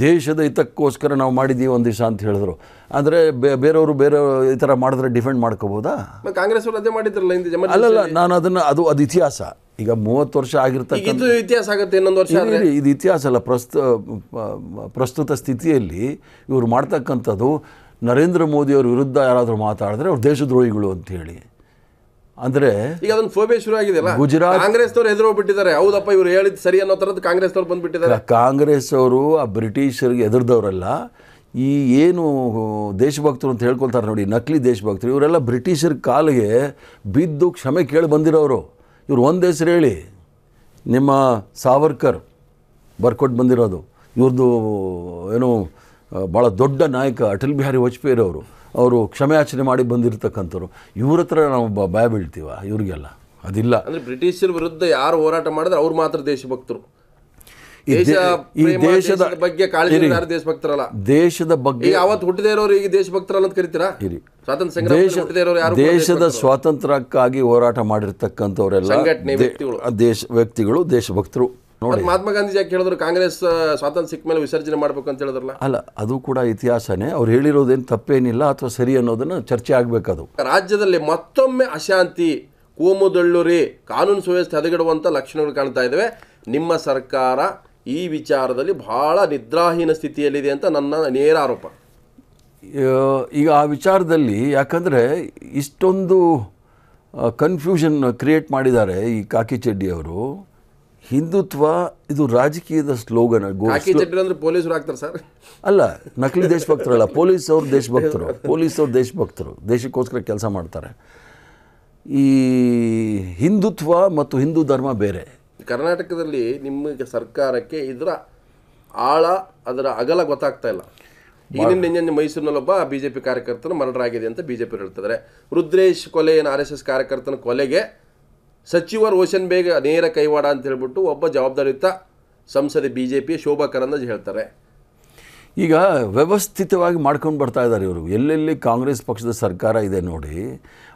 ದೇಶದ ಹಿತಕ್ಕೋಸ್ಕರ ನಾವು ಮಾಡಿದ್ದೀವಿ ಒಂದು ದಿವಸ ಅಂತ ಹೇಳಿದ್ರು ಅಂದರೆ ಬೇರೆಯವರು ಬೇರೆ ಈ ಥರ ಮಾಡಿದ್ರೆ ಡಿಫೆಂಡ್ ಮಾಡ್ಕೋಬೋದಾ ಕಾಂಗ್ರೆಸ್ ಅವರು ಅದೇ ಮಾಡಿದ್ರಲ್ಲ ಹಿಂದೆ ಅಲ್ಲ ನಾನು ಅದನ್ನು ಅದು ಅದು ಇತಿಹಾಸ ಈಗ ಮೂವತ್ತು ವರ್ಷ ಆಗಿರ್ತಕ್ಕಂಥ ಇತಿಹಾಸ ಆಗುತ್ತೆ ಇನ್ನೊಂದು ವರ್ಷ ಇದು ಇತಿಹಾಸ ಅಲ್ಲ ಪ್ರಸ್ತುತ ಪ್ರಸ್ತುತ ಸ್ಥಿತಿಯಲ್ಲಿ ಇವರು ಮಾಡ್ತಕ್ಕಂಥದ್ದು ನರೇಂದ್ರ ಮೋದಿಯವ್ರ ವಿರುದ್ಧ ಯಾರಾದರೂ ಮಾತಾಡಿದ್ರೆ ಅವ್ರು ದೇಶದ್ರೋಹಿಗಳು ಅಂತ ಹೇಳಿ ಅಂದ್ರೆ ಈಗ ಅದೊಂದು ಫೋಬೆ ಶುರು ಆಗಿದೆ ಗುಜರಾತ್ ಅವರು ಎದುರು ಹೋಗ್ಬಿಟ್ಟಿದ್ದಾರೆ ಹೌದಪ್ಪ ಇವ್ರು ಹೇಳಿದ್ ಸರಿ ಅನ್ನೋ ಥರದ್ದು ಕಾಂಗ್ರೆಸ್ನವ್ರು ಬಂದ್ಬಿಟ್ಟಿದ್ದಾರೆ ಕಾಂಗ್ರೆಸ್ ಅವರು ಆ ಬ್ರಿಟಿಷರಿಗೆ ಎದುರ್ದವರಲ್ಲ ಈ ಏನು ದೇಶಭಕ್ತರು ಅಂತ ಹೇಳ್ಕೊಳ್ತಾರೆ ನೋಡಿ ನಕಲಿ ದೇಶಭಕ್ತರು ಇವರೆಲ್ಲ ಬ್ರಿಟಿಷರ ಕಾಲಿಗೆ ಬಿದ್ದು ಕ್ಷಮೆ ಕೇಳಿ ಬಂದಿರೋರು ಇವ್ರು ಒಂದು ಹೆಸರು ಹೇಳಿ ನಿಮ್ಮ ಸಾವರ್ಕರ್ ಬರ್ಕೊಟ್ಟು ಬಂದಿರೋದು ಇವ್ರದ್ದು ಏನು ಭಾಳ ದೊಡ್ಡ ನಾಯಕ ಅಟಲ್ ಬಿಹಾರಿ ವಾಜಪೇಯಿ ಅವರು ಅವರು ಕ್ಷಮೆಯಾಚನೆ ಮಾಡಿ ಬಂದಿರತಕ್ಕಂಥವ್ರು ಇವ್ರ ಹತ್ರ ನಾವು ಭಯ ಬೀಳ್ತೀವ ಇವ್ರಿಗೆಲ್ಲ ಅದಿಲ್ಲ ಅಂದ್ರೆ ಬ್ರಿಟಿಷರ ವಿರುದ್ಧ ಯಾರು ಹೋರಾಟ ಮಾಡಿದ್ರೆ ಅವ್ರು ಮಾತ್ರ ದೇಶಭಕ್ತರು ಈ ದೇಶದ ಬಗ್ಗೆ ದೇಶಭಕ್ತರಲ್ಲ ದೇಶದ ಬಗ್ಗೆ ಯಾವತ್ತು ಹುಟ್ಟದೇ ಇರೋರು ಈಗ ದೇಶಭಕ್ತರಲ್ಲ ಅಂತ ಕರಿತೀರಾ ಇರಿ ಸ್ವಾತಂತ್ರ್ಯ ದೇಶದ ಸ್ವಾತಂತ್ರ್ಯಕ್ಕಾಗಿ ಹೋರಾಟ ಮಾಡಿರ್ತಕ್ಕಂಥವರೆಲ್ಲ ದೇಶ ವ್ಯಕ್ತಿಗಳು ದೇಶಭಕ್ತರು ನೋಡಿ ಮಹಾತ್ಮ ಗಾಂಧೀಜಿ ಯಾಕೆ ಹೇಳಿದ್ರು ಕಾಂಗ್ರೆಸ್ ಸ್ವಾತಂತ್ರ್ಯ ಸಿಕ್ಕ ಮೇಲೆ ವಿಸರ್ಜನೆ ಮಾಡಬೇಕು ಅಂತ ಹೇಳಿದ್ರಲ್ಲ ಅಲ್ಲ ಅದು ಕೂಡ ಇತಿಹಾಸನೇ ಅವ್ರು ಹೇಳಿರೋದೇನು ತಪ್ಪೇನಿಲ್ಲ ಅಥವಾ ಸರಿ ಅನ್ನೋದನ್ನು ಚರ್ಚೆ ಆಗಬೇಕದು ರಾಜ್ಯದಲ್ಲಿ ಮತ್ತೊಮ್ಮೆ ಅಶಾಂತಿ ಕೋಮುದಳ್ಳುರಿ ಕಾನೂನು ಸುವ್ಯವಸ್ಥೆ ಹದಗೆಡುವಂಥ ಲಕ್ಷಣಗಳು ಕಾಣ್ತಾ ಇದ್ದಾವೆ ನಿಮ್ಮ ಸರ್ಕಾರ ಈ ವಿಚಾರದಲ್ಲಿ ಬಹಳ ನಿದ್ರಾಹೀನ ಸ್ಥಿತಿಯಲ್ಲಿದೆ ಅಂತ ನನ್ನ ನೇರ ಆರೋಪ ಈಗ ಆ ವಿಚಾರದಲ್ಲಿ ಯಾಕಂದರೆ ಇಷ್ಟೊಂದು ಕನ್ಫ್ಯೂಷನ್ ಕ್ರಿಯೇಟ್ ಮಾಡಿದ್ದಾರೆ ಈ ಕಾಕಿ ಚೆಡ್ಡಿಯವರು ಹಿಂದುತ್ವ ಇದು ರಾಜಕೀಯದ ಸ್ಲೋಗನ್ ಅಂದ್ರೆ ಪೊಲೀಸರು ಆಗ್ತಾರೆ ಸರ್ ಅಲ್ಲ ನಕಲಿ ದೇಶಭಕ್ತರಲ್ಲ ಪೊಲೀಸ್ ಅವರು ದೇಶಭಕ್ತರು ಪೊಲೀಸ್ ಅವ್ರ ದೇಶಭಕ್ತರು ದೇಶಕ್ಕೋಸ್ಕರ ಕೆಲಸ ಮಾಡ್ತಾರೆ ಈ ಹಿಂದುತ್ವ ಮತ್ತು ಹಿಂದೂ ಧರ್ಮ ಬೇರೆ ಕರ್ನಾಟಕದಲ್ಲಿ ನಿಮ್ಮ ಸರ್ಕಾರಕ್ಕೆ ಇದರ ಆಳ ಅದರ ಅಗಲ ಗೊತ್ತಾಗ್ತಾ ಇಲ್ಲ ಈಗಿನ ನಿನ್ನೆ ಮೈಸೂರಿನಲ್ಲೊಬ್ಬ ಬಿಜೆಪಿ ಕಾರ್ಯಕರ್ತನ ಮರಣರಾಗಿದೆ ಅಂತ ಬಿಜೆಪಿ ಹೇಳ್ತಿದ್ದಾರೆ ರುದ್ರೇಶ್ ಕೊಲೆ ಏನು ಆರ್ ಎಸ್ ಎಸ್ ಕಾರ್ಯಕರ್ತನ ಕೊಲೆಗೆ ಸಚಿವ ರೋಷನ್ ಬೇಗ ನೇರ ಕೈವಾಡ ಅಂತ ಹೇಳ್ಬಿಟ್ಟು ಒಬ್ಬ ಜವಾಬ್ದಾರಿಯುತ ಸಂಸದೆ B J P Shobha Karandlaje ಹೇಳ್ತಾರೆ ಈಗ ವ್ಯವಸ್ಥಿತವಾಗಿ ಮಾಡ್ಕೊಂಡು ಬರ್ತಾ ಇದ್ದಾರೆ ಇವರು ಎಲ್ಲೆಲ್ಲಿ ಕಾಂಗ್ರೆಸ್ ಪಕ್ಷದ ಸರ್ಕಾರ ಇದೆ ನೋಡಿ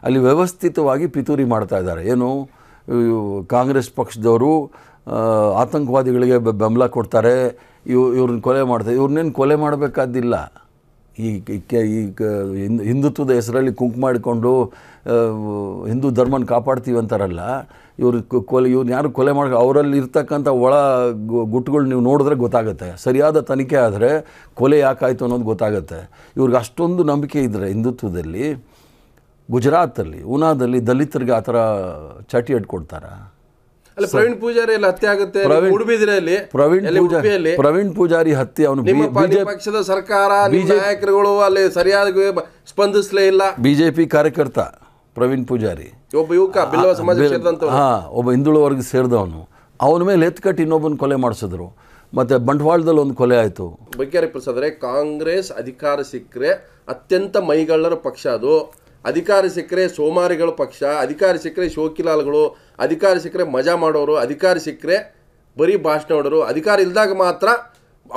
ಅಲ್ಲಿ ವ್ಯವಸ್ಥಿತವಾಗಿ ಪಿತೂರಿ ಮಾಡ್ತಾ ಇದ್ದಾರೆ ಏನು ಕಾಂಗ್ರೆಸ್ ಪಕ್ಷದವರು ಆತಂಕವಾದಿಗಳಿಗೆ ಬೆಂಬಲ ಕೊಡ್ತಾರೆ ಇವ್ ಇವ್ರನ್ನ ಕೊಲೆ ಮಾಡ್ತಾರೆ ಇವ್ರನ್ನೇನು ಕೊಲೆ ಮಾಡಬೇಕಾದಿಲ್ಲ ಈ ಈ ಹಿಂದುತ್ವದ ಹೆಸರಲ್ಲಿ ಕುಂಕು ಮಾಡಿಕೊಂಡು ಹಿಂದೂ ಧರ್ಮನ ಕಾಪಾಡ್ತೀವಿ ಅಂತಾರಲ್ಲ ಇವರು ಕೊಲೆ ಇವ್ರು ಯಾರು ಕೊಲೆ ಮಾಡಿ ಅವರಲ್ಲಿ ಇರ್ತಕ್ಕಂಥ ಒಳ ಗುಟ್ಟುಗಳು ನೀವು ನೋಡಿದ್ರೆ ಗೊತ್ತಾಗುತ್ತೆ ಸರಿಯಾದ ತನಿಖೆ ಆದರೆ ಕೊಲೆ ಯಾಕಾಯಿತು ಅನ್ನೋದು ಗೊತ್ತಾಗುತ್ತೆ ಇವ್ರಿಗೆ ಅಷ್ಟೊಂದು ನಂಬಿಕೆ ಇದ್ದರೆ ಹಿಂದುತ್ವದಲ್ಲಿ ಗುಜರಾತಲ್ಲಿ ಉನಾದಲ್ಲಿ ದಲಿತರಿಗೆ ಆ ಥರ ಚಟಿ ಅಡ್ಕೊಡ್ತಾರೆ ಅಲ್ಲ ಪ್ರವೀಣ್ ಪೂಜಾರಿ ಅಲ್ಲಿ ಹತ್ಯೆ ಆಗುತ್ತೆ ಉಡುಪಿದ್ರಲ್ಲಿ ಪ್ರವೀಣ್ ಪೂಜಾರಿ ಪ್ರವೀಣ್ ಪೂಜಾರಿ ಹತ್ಯೆ ಅವನು ಪಕ್ಷದ ಸರ್ಕಾರ ನಾಯಕರುಗಳು ಅಲ್ಲಿ ಸರಿಯಾದ ಸ್ಪಂದಿಸಲೇ ಇಲ್ಲ ಬಿಜೆಪಿ ಕಾರ್ಯಕರ್ತ ಪ್ರವೀಣ್ ಪೂಜಾರಿ ಒಬ್ಬ ಯುವಕ ಬಿಲ್ಲವ ಸಮಾಜ ಹಾ ಒಬ್ಬ ಹಿಂದುಳು ಸೇರಿದವನು ಅವನ ಮೇಲೆ ಎತ್ಕಟ್ಟು ಇನ್ನೊಬ್ಬನ ಕೊಲೆ ಮಾಡಿಸಿದ್ರು ಮತ್ತೆ ಬಂಡವಾಳದಲ್ಲಿ ಒಂದು ಕೊಲೆ ಆಯ್ತು ಬಗ್ಗೆ ಪ್ರಸಾದ್ರೆ ಕಾಂಗ್ರೆಸ್ ಅಧಿಕಾರ ಸಿಕ್ಕರೆ ಅತ್ಯಂತ ಮೈಗಳ್ಳರ ಪಕ್ಷ ಅದು ಅಧಿಕಾರ ಸಿಕ್ಕರೆ ಸೋಮಾರಿಗಳ ಪಕ್ಷ ಅಧಿಕಾರ ಸಿಕ್ಕರೆ ಶೋಕಿಲಾಲ್ಗಳು ಅಧಿಕಾರ ಸಿಕ್ಕರೆ ಮಜಾ ಮಾಡೋರು ಅಧಿಕಾರ ಸಿಕ್ಕರೆ ಬರೀ ಭಾಷಣ ಮಾಡೋರು ಅಧಿಕಾರ ಇಲ್ದಾಗ ಮಾತ್ರ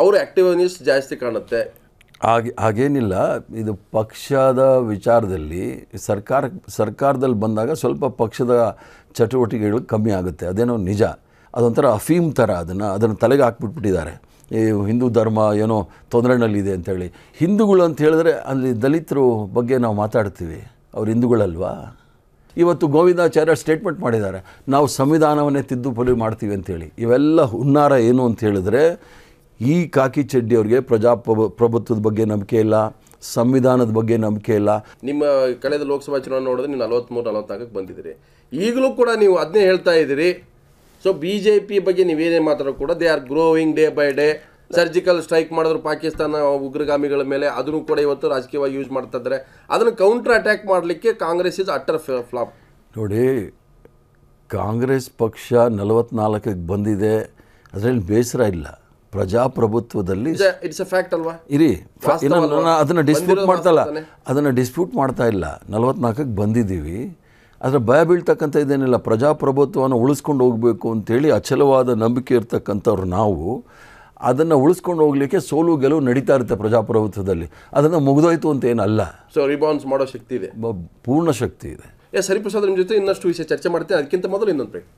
ಅವರು ಆ್ಯಕ್ಟಿವ್ನೆಸ್ ಜಾಸ್ತಿ ಕಾಣುತ್ತೆ ಹಾಗೆ ಹಾಗೇನಿಲ್ಲ ಇದು ಪಕ್ಷದ ವಿಚಾರದಲ್ಲಿ ಸರ್ಕಾರ ಸರ್ಕಾರದಲ್ಲಿ ಬಂದಾಗ ಸ್ವಲ್ಪ ಪಕ್ಷದ ಚಟುವಟಿಕೆಗಳು ಕಮ್ಮಿ ಆಗುತ್ತೆ ಅದೇನೋ ನಿಜ ಅದೊಂಥರ ಅಫೀಮ್ ಥರ ಅದನ್ನು ಅದನ್ನು ತಲೆಗೆ ಹಾಕ್ಬಿಟ್ಬಿಟ್ಟಿದ್ದಾರೆ ಈ ಹಿಂದೂ ಧರ್ಮ ಏನೋ ತೊಂದರೆನಲ್ಲಿದೆ ಅಂಥೇಳಿ ಹಿಂದೂಗಳು ಅಂತ ಹೇಳಿದ್ರೆ ಅಲ್ಲಿ ದಲಿತರು ಬಗ್ಗೆ ನಾವು ಮಾತಾಡ್ತೀವಿ ಅವ್ರು ಹಿಂದೂಗಳಲ್ವಾ ಇವತ್ತು ಗೋವಿಂದಾಚಾರ್ಯ ಸ್ಟೇಟ್ಮೆಂಟ್ ಮಾಡಿದ್ದಾರೆ ನಾವು ಸಂವಿಧಾನವನ್ನೇ ತಿದ್ದುಪಡಿ ಮಾಡ್ತೀವಿ ಅಂತೇಳಿ ಇವೆಲ್ಲ ಹುನ್ನಾರ ಏನು ಅಂತ ಹೇಳಿದ್ರೆ ಈ ಕಾಕಿ ಚೆಡ್ಡಿ ಅವ್ರಿಗೆ ಪ್ರಜಾಪ್ರಭು ಪ್ರಭುತ್ವದ ಬಗ್ಗೆ ನಂಬಿಕೆ ಇಲ್ಲ ಸಂವಿಧಾನದ ಬಗ್ಗೆ ನಂಬಿಕೆ ಇಲ್ಲ ನಿಮ್ಮ ಕಳೆದ ಲೋಕಸಭಾ ಚುನಾವಣೆ ನೋಡಿದ್ರೆ ನೀವು ನಲವತ್ತ್ಮೂರು ನಲವತ್ನಾಲ್ಕಕ್ಕೆ ಬಂದಿದ್ದೀರಿ ಈಗಲೂ ಕೂಡ ನೀವು ಅದನ್ನೇ ಹೇಳ್ತಾ ಇದ್ದೀರಿ ಸೊ ಬಿ ಜೆ ಪಿ ಬಗ್ಗೆ ನೀವೇನೇ ಮಾತಾಡೋ ಕೂಡ they are growing day by day surgical strike ಮಾಡಿದ್ರು ಪಾಕಿಸ್ತಾನ ಉಗ್ರಗಾಮಿಗಳ ಮೇಲೆ ಅದನ್ನು ಕೂಡ ಇವತ್ತು ರಾಜಕೀಯವಾಗಿ ಯೂಸ್ ಮಾಡ್ತಾ ಇದ್ದಾರೆ ಅದನ್ನು ಕೌಂಟರ್ ಅಟ್ಯಾಕ್ ಮಾಡಲಿಕ್ಕೆ ಕಾಂಗ್ರೆಸ್ ಇಸ್ ಅಟರ್ ಫ್ಲಾಪ್ ನೋಡಿ ಕಾಂಗ್ರೆಸ್ ಪಕ್ಷ ನಲವತ್ನಾಲ್ಕಕ್ಕೆ ಬಂದಿದೆ ಅದರಲ್ಲಿ ಬೇಸರ ಇಲ್ಲ ಪ್ರಜಾಪ್ರಭುತ್ವದಲ್ಲಿ ಇಟ್ಸ್ ಅ ಫ್ಯಾಕ್ಟ್ ಅಲ್ವಾ ಇರಿ ಅದನ್ನು ಡಿಸ್ಪ್ಯೂಟ್ ಮಾಡ್ತಲ್ಲ ಅದನ್ನ ಡಿಸ್ಪ್ಯೂಟ್ ಮಾಡ್ತಾ ಇಲ್ಲ ನಲವತ್ನಾಲ್ಕಕ್ಕೆ ಬಂದಿದ್ದೀವಿ ಅದರ ಭಯ ಬೀಳ್ತಕ್ಕಂಥ ಇದೇನಿಲ್ಲ ಪ್ರಜಾಪ್ರಭುತ್ವವನ್ನು ಉಳಿಸ್ಕೊಂಡು ಹೋಗಬೇಕು ಅಂತೇಳಿ ಅಚಲವಾದ ನಂಬಿಕೆ ಇರ್ತಕ್ಕಂಥವ್ರು ನಾವು ಅದನ್ನು ಉಳಿಸ್ಕೊಂಡು ಹೋಗ್ಲಿಕ್ಕೆ ಸೋಲು ಗೆಲುವು ನಡೀತಾ ಇರುತ್ತೆ ಪ್ರಜಾಪ್ರಭುತ್ವದಲ್ಲಿ ಅದನ್ನು ಮುಗಿದೋಯ್ತು ಅಂತ ಏನಲ್ಲ ಸೊ ರಿಬೌನ್ಸ್ ಮಾಡೋ ಶಕ್ತಿ ಇದೆ ಪೂರ್ಣ ಶಕ್ತಿ ಇದೆ ಏ ಹರಿಪ್ರಸಾದ್ ನಿಮ್ಮ ಜೊತೆ ಇನ್ನಷ್ಟು ವಿಷಯ ಚರ್ಚೆ ಮಾಡ್ತೀನಿ ಅದಕ್ಕಿಂತ ಮೊದಲು ಇನ್ನೊಂದು ಬ್ರೇಕ್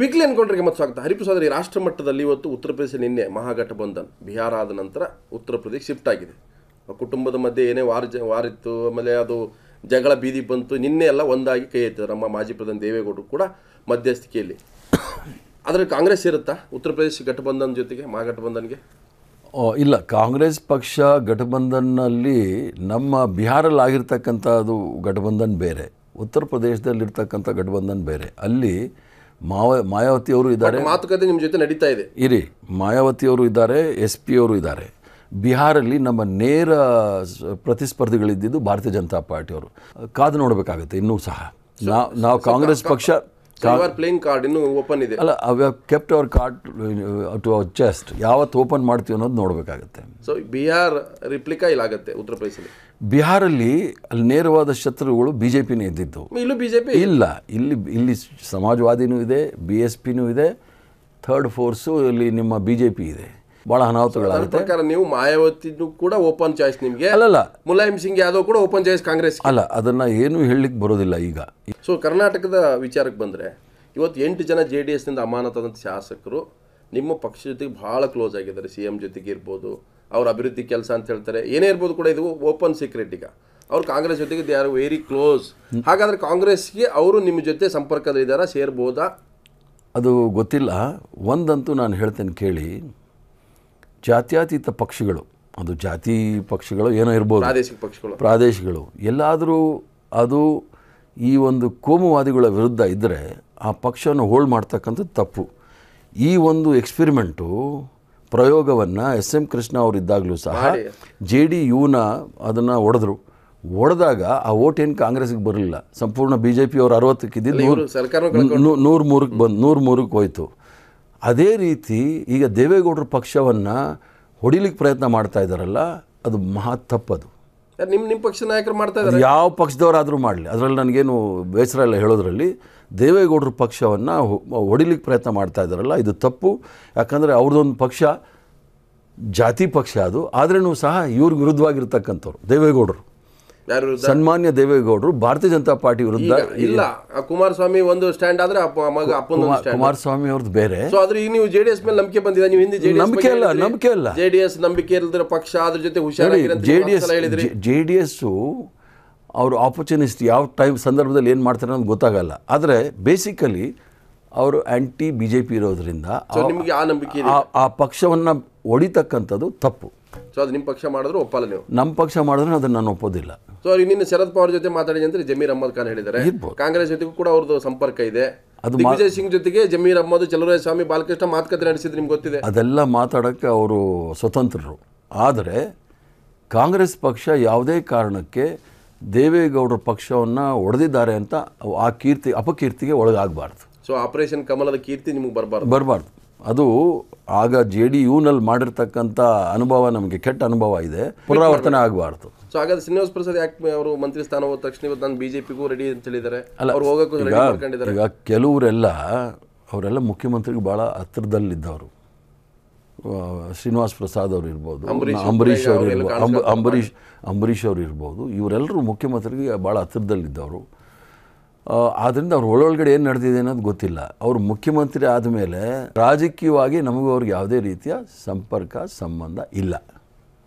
ವೀಕ್ಲಿ ಎನ್ಕೌಂಟ್ರಿಗೆ ಮತ್ತೆ ಸ್ವಾಗತ ಹರಿಪ್ರಸಾದ್ ರಾಷ್ಟ್ರ ಮಟ್ಟದಲ್ಲಿ ಇವತ್ತು ಉತ್ತರ ಪ್ರದೇಶ ನಿನ್ನೆ ಮಹಾಗಠಬಂಧನ್ ಬಿಹಾರ ಆದ ನಂತರ ಉತ್ತರ ಪ್ರದೇಶ ಶಿಫ್ಟ್ ಆಗಿದೆ ಕುಟುಂಬದ ಮಧ್ಯೆ ಏನೇ ವಾರ ಜ ವಾರಿತ್ತು ಆಮೇಲೆ ಅದು ಜಗಳ ಬೀದಿ ಬಂತು ನಿನ್ನೆ ಎಲ್ಲ ಒಂದಾಗಿ ಕೈ ನಮ್ಮ ಮಾಜಿ ಪ್ರಧಾನಿ ದೇವೇಗೌಡರು ಕೂಡ ಮಧ್ಯಸ್ಥಿಕೆಯಲ್ಲಿ ಆದರೆ ಕಾಂಗ್ರೆಸ್ ಇರುತ್ತಾ ಉತ್ತರ ಪ್ರದೇಶ ಘಟಬಂಧನ್ ಜೊತೆಗೆ ಓ ಇಲ್ಲ ಕಾಂಗ್ರೆಸ್ ಪಕ್ಷ ಘಟಬಂಧನ್ನಲ್ಲಿ ನಮ್ಮ ಬಿಹಾರಲ್ಲಿ ಅದು ಘಟಬಂಧನ್ ಬೇರೆ ಉತ್ತರ ಪ್ರದೇಶದಲ್ಲಿರ್ತಕ್ಕಂಥ ಘಟಬಂಧನ್ ಬೇರೆ ಅಲ್ಲಿ ಮಾವ ಮಾಯಾವತಿಯವರು ಇದ್ದಾರೆ ಮಾತುಕತೆ ನಿಮ್ಮ ಜೊತೆ ನಡೀತಾ ಇದೆ ಇರಿ ಮಾಯಾವತಿಯವರು ಇದ್ದಾರೆ ಎಸ್ ಪಿ ಅವರು ಇದ್ದಾರೆ ಬಿಹಾರಲ್ಲಿ ನಮ್ಮ ನೇರ ಪ್ರತಿಸ್ಪರ್ಧಿಗಳಿದ್ದಿದ್ದು ಭಾರತೀಯ ಜನತಾ ಪಾರ್ಟಿಯವರು ಕಾದು ನೋಡಬೇಕಾಗುತ್ತೆ ಇನ್ನೂ ಸಹ ನಾವು ನಾವು ಕಾಂಗ್ರೆಸ್ ಪಕ್ಷ ಕಾರ್ಡ್ ಇನ್ನೂ ಓಪನ್ ಇದೆ ಅಲ್ಲ kept our card to our chest ಯಾವತ್ತು ಓಪನ್ ಮಾಡ್ತೀವಿ ಅನ್ನೋದು ನೋಡಬೇಕಾಗುತ್ತೆ ಸೊ ಬಿಹಾರ್ ರಿಪ್ಲಿಕಾ ಇಲ್ಲಾಗುತ್ತೆ ಉತ್ತರ ಪ್ರದೇಶದಲ್ಲಿ ಬಿಹಾರಲ್ಲಿ ಅಲ್ಲಿ ನೇರವಾದ ಶತ್ರುಗಳು ಬಿ ಜೆ ಪಿನೇ ಇದ್ದಿದ್ದು ಇಲ್ಲೂ ಬಿ ಜೆ ಪಿ ಇಲ್ಲ ಇಲ್ಲಿ ಇಲ್ಲಿ ಸಮಾಜವಾದಿನೂ ಇದೆ ಬಿ ಎಸ್ ಪಿನೂ ಇದೆ ಥರ್ಡ್ ಫೋರ್ಸು ಇಲ್ಲಿ ನಿಮ್ಮ ಬಿ ಜೆ ಪಿ ಇದೆ ಬಹಳ ಅನಾಹುತಗಳಾಗುತ್ತೆ ನೀವು ಮಾಯಾವತಿ ಕೂಡ ಓಪನ್ ಚಾಯ್ಸ್ ನಿಮಗೆ ಅಲ್ಲಲ್ಲ ಮುಲಾಯಂ ಸಿಂಗ್ ಯಾದವ್ ಕೂಡ ಓಪನ್ ಚಾಯ್ಸ್ ಕಾಂಗ್ರೆಸ್ ಅಲ್ಲ ಅದನ್ನು ಏನು ಹೇಳಲಿಕ್ಕೆ ಬರೋದಿಲ್ಲ ಈಗ ಸೊ ಕರ್ನಾಟಕದ ವಿಚಾರಕ್ಕೆ ಬಂದರೆ ಇವತ್ತು ಎಂಟು ಜನ ಜೆ ಡಿ ಎಸ್ನಿಂದ ಅಮಾನತಾದಂಥ ಶಾಸಕರು ನಿಮ್ಮ ಪಕ್ಷ ಜೊತೆಗೆ ಭಾಳ ಕ್ಲೋಸ್ ಆಗಿದ್ದಾರೆ ಸಿ ಎಮ್ ಜೊತೆಗೆ ಇರ್ಬೋದು ಅವ್ರ ಅಭಿವೃದ್ಧಿ ಕೆಲಸ ಅಂತ ಹೇಳ್ತಾರೆ ಏನೇ ಇರ್ಬೋದು ಕೂಡ ಇದು ಓಪನ್ ಸೀಕ್ರೆಟ್ ಈಗ ಅವ್ರು ಕಾಂಗ್ರೆಸ್ ಜೊತೆಗೆ ದೇ ಆರ್ ವೆರಿ ಕ್ಲೋಸ್ ಹಾಗಾದರೆ ಕಾಂಗ್ರೆಸ್ಗೆ ಅವರು ನಿಮ್ಮ ಜೊತೆ ಸಂಪರ್ಕದಲ್ಲಿದ್ದಾರಾ ಸೇರ್ಬೋದಾ ಅದು ಗೊತ್ತಿಲ್ಲ ಒಂದಂತೂ ನಾನು ಹೇಳ್ತೇನೆ ಕೇಳಿ ಜಾತ್ಯಾತೀತ ಪಕ್ಷಗಳು ಅದು ಜಾತಿ ಪಕ್ಷಗಳು ಏನೋ ಇರ್ಬೋದು ಪ್ರಾದೇಶಿಕ ಪಕ್ಷಗಳು ಪ್ರಾದೇಶಿಕಗಳು ಎಲ್ಲಾದರೂ ಅದು ಈ ಒಂದು ಕೋಮುವಾದಿಗಳ ವಿರುದ್ಧ ಇದ್ದರೆ ಆ ಪಕ್ಷವನ್ನು ಹೋಲ್ಡ್ ಮಾಡ್ತಕ್ಕಂಥದ್ದು ತಪ್ಪು ಈ ಒಂದು ಎಕ್ಸ್ಪಿರಿಮೆಂಟು ಪ್ರಯೋಗವನ್ನು ಎಸ್ ಎಂ ಕೃಷ್ಣ ಅವರಿದ್ದಾಗಲೂ ಸಹ ಜೆ ಡಿ ಯುನ ಅದನ್ನು ಒಡೆದ್ರು ಒಡೆದಾಗ ಆ ಓಟ್ ಏನು ಕಾಂಗ್ರೆಸ್ಗೆ ಬರಲಿಲ್ಲ ಸಂಪೂರ್ಣ ಬಿ ಜೆ ಪಿ ಅವರು ಅರವತ್ತಕ್ಕಿದ್ದು ನೂರು ನೂರು ಮೂರಕ್ಕೆ ಬಂದು ನೂರು ಮೂರಕ್ಕೆ ಹೋಯ್ತು ಅದೇ ರೀತಿ ಈಗ ದೇವೇಗೌಡರ ಪಕ್ಷವನ್ನು ಹೊಡಿಲಿಕ್ಕೆ ಪ್ರಯತ್ನ ಮಾಡ್ತಾ ಇದ್ದಾರಲ್ಲ ಅದು ಮಹಾ ತಪ್ಪದು ನಿಮ್ಮ ನಿಮ್ಮ ಪಕ್ಷ ನಾಯಕರು ಮಾಡ್ತಾ ಇದ್ದಾರೆ ಯಾವ ಪಕ್ಷದವರಾದರೂ ಮಾಡಲಿ ಅದರಲ್ಲಿ ನನಗೇನು ಬೇಸರ ಇಲ್ಲ ಹೇಳೋದ್ರಲ್ಲಿ ದೇವೇಗೌಡರ ಪಕ್ಷವನ್ನು ಹೊಡಿಲಿಕ್ಕೆ ಪ್ರಯತ್ನ ಮಾಡ್ತಾ ಇದ್ದಾರಲ್ಲ ಇದು ತಪ್ಪು ಯಾಕಂದರೆ ಅವ್ರದ್ದೊಂದು ಪಕ್ಷ ಜಾತಿ ಪಕ್ಷ ಅದು ಆದ್ರೂ ಸಹ ಇವ್ರಿಗೆ ವಿರುದ್ಧವಾಗಿರ್ತಕ್ಕಂಥವ್ರು ದೇವೇಗೌಡರು ಸನ್ಮಾನ್ಯ ದೇವೇಗೌಡರು ಭಾರತೀಯ ಜನತಾ ಪಾರ್ಟಿ ವಿರುದ್ಧ ಇಲ್ಲ ಕುಮಾರಸ್ವಾಮಿ ಒಂದು ಸ್ಟ್ಯಾಂಡ್ ಆದ್ರೆ ಮಗ ಕುಮಾರಸ್ವಾಮಿ ಅವ್ರದ್ದು ಬೇರೆ ಸೊ ಜೆ ಈಗ ನೀವು ಜೆಡಿಎಸ್ ಮೇಲೆ ನಂಬಿಕೆ ಬಂದಿದೆ ನೀವು ಹಿಂದೆ ಜೆಡಿಎಸ್ ನಂಬಿಕೆ ಅಲ್ಲ ನಂಬಿಕೆ ಡಿ ಎಸ್ ನಂಬಿಕೆ ಇಲ್ಲದ್ರ ಪಕ್ಷ ಅದ್ರ ಜೊತೆ J D S J D JDS ಅವರು ಆಪರ್ಚುನಿಸ್ಟ್ ಯಾವ ಟೈಮ್ ಸಂದರ್ಭದಲ್ಲಿ ಏನು ಮಾಡ್ತಾರೆ ಅನ್ನೋದು ಗೊತ್ತಾಗಲ್ಲ ಆದರೆ ಬೇಸಿಕಲಿ ಅವರು ಆ್ಯಂಟಿ ಬಿ ಜೆ ಪಿ ಇರೋದ್ರಿಂದ ನಿಮಗೆ ಆ ನಂಬಿಕೆ ಆ ಪಕ್ಷವನ್ನು ಒಡಿತಕ್ಕಂಥದ್ದು ತಪ್ಪು ಸೊ ಅದು ನಿಮ್ಮ ಪಕ್ಷ ಮಾಡಿದ್ರು ಒಪ್ಪಲ್ಲ ನೀವು ನಮ್ಮ ಪಕ್ಷ ಮಾಡಿದ್ರೆ ಅದನ್ನು ನಾನು ಒಪ್ಪೋದಿಲ್ಲ ಸೊ ಅವ್ರಿಗೆ ನಿನ್ನೆ ಶರದ್ ಪವಾರ್ ಜೊತೆ ಮಾತಾಡಿದೆ ಅಂದ್ರೆ ಜಮೀರ್ ಅಹಮದ್ ಖಾನ್ ಹೇಳಿದ್ದಾರೆ ಕಾಂಗ್ರೆಸ್ ಜೊತೆಗೂ ಕೂಡ ಅವ್ರದ್ದು ಸಂಪರ್ಕ ಇದೆ ಅದು ವಿಜಯ್ ಸಿಂಗ್ ಜೊತೆಗೆ ಜಮೀರ್ ಅಹಮದ್ ಚಲುರಾಯ ಸ್ವಾಮಿ ಬಾಲಕೃಷ್ಣ ಮಾತುಕತೆ ನಡೆಸಿದ್ರೆ ನಿಮ್ಗೆ ಗೊತ್ತಿದೆ ಅದೆಲ್ಲ ಮಾತಾಡೋಕ್ಕೆ ಅವರು ಸ್ವತಂತ್ರರು ಆದರೆ ಕಾಂಗ್ರೆಸ್ ಪಕ್ಷ ಯಾವುದೇ ಕಾರಣಕ್ಕೆ ದೇವೇಗೌಡರ ಪಕ್ಷವನ್ನು ಒಡೆದಿದ್ದಾರೆ ಅಂತ ಆ ಕೀರ್ತಿ ಅಪಕೀರ್ತಿಗೆ ಒಳಗಾಗಬಾರ್ದು ಸೊ ಆಪರೇಷನ್ ಕಮಲದ ಕೀರ್ತಿ ನಿಮಗೆ ಬರಬಾರ್ದು ಬರಬಾರ್ದು ಅದು ಆಗ ಜೆ ಡಿ ಯುನಲ್ಲಿ ಮಾಡಿರ್ತಕ್ಕಂಥ ಅನುಭವ ನಮಗೆ ಕೆಟ್ಟ ಅನುಭವ ಇದೆ ಪುನರಾವರ್ತನೆ ಆಗಬಾರ್ದು ಸೊ ಹಾಗಾದ್ರೆ ಶ್ರೀನಿವಾಸ ಪ್ರಸಾದ್ ಯಾಕೆ ಅವರು ಮಂತ್ರಿ ಸ್ಥಾನ ಹೋದ ತಕ್ಷಣ ಇವತ್ತು ನಾನು ಬಿಜೆಪಿಗೂ ರೆಡಿ ಅಂತ ಹೇಳಿದ್ದಾರೆ ಅವ್ರು ಹೋಗೋಕ್ಕೂ ರೆಡಿ ಮಾಡ್ಕೊಂಡಿದ್ದಾರೆ ಈಗ ಕೆಲವರೆಲ್ಲ ಅವರೆಲ್ಲ ಮುಖ್ಯಮಂತ್ರಿಗೆ ಭಾಳ ಹತ್ತಿರದಲ್ಲಿದ್ದವರು ಶ್ರೀನಿವಾಸ್ ಪ್ರಸಾದ್ ಅವರು ಇರ್ಬೋದು ಅಂಬರೀಷ್ ಅವರು ಅಂಬರೀಷ್ ಅಂಬರೀಷ್ ಅವರು ಇರ್ಬೋದು ಇವರೆಲ್ಲರೂ ಮುಖ್ಯಮಂತ್ರಿಗೆ ಭಾಳ ಹತ್ತಿರದಲ್ಲಿದ್ದವರು ಆದ್ದರಿಂದ ಅವ್ರ ಒಳಗಡೆ ಏನು ನಡೆದಿದೆ ಅನ್ನೋದು ಗೊತ್ತಿಲ್ಲ ಅವರು ಮುಖ್ಯಮಂತ್ರಿ ಆದಮೇಲೆ ರಾಜಕೀಯವಾಗಿ ನಮಗೂ ಅವ್ರಿಗೆ ಯಾವುದೇ ರೀತಿಯ ಸಂಪರ್ಕ ಸಂಬಂಧ ಇಲ್ಲ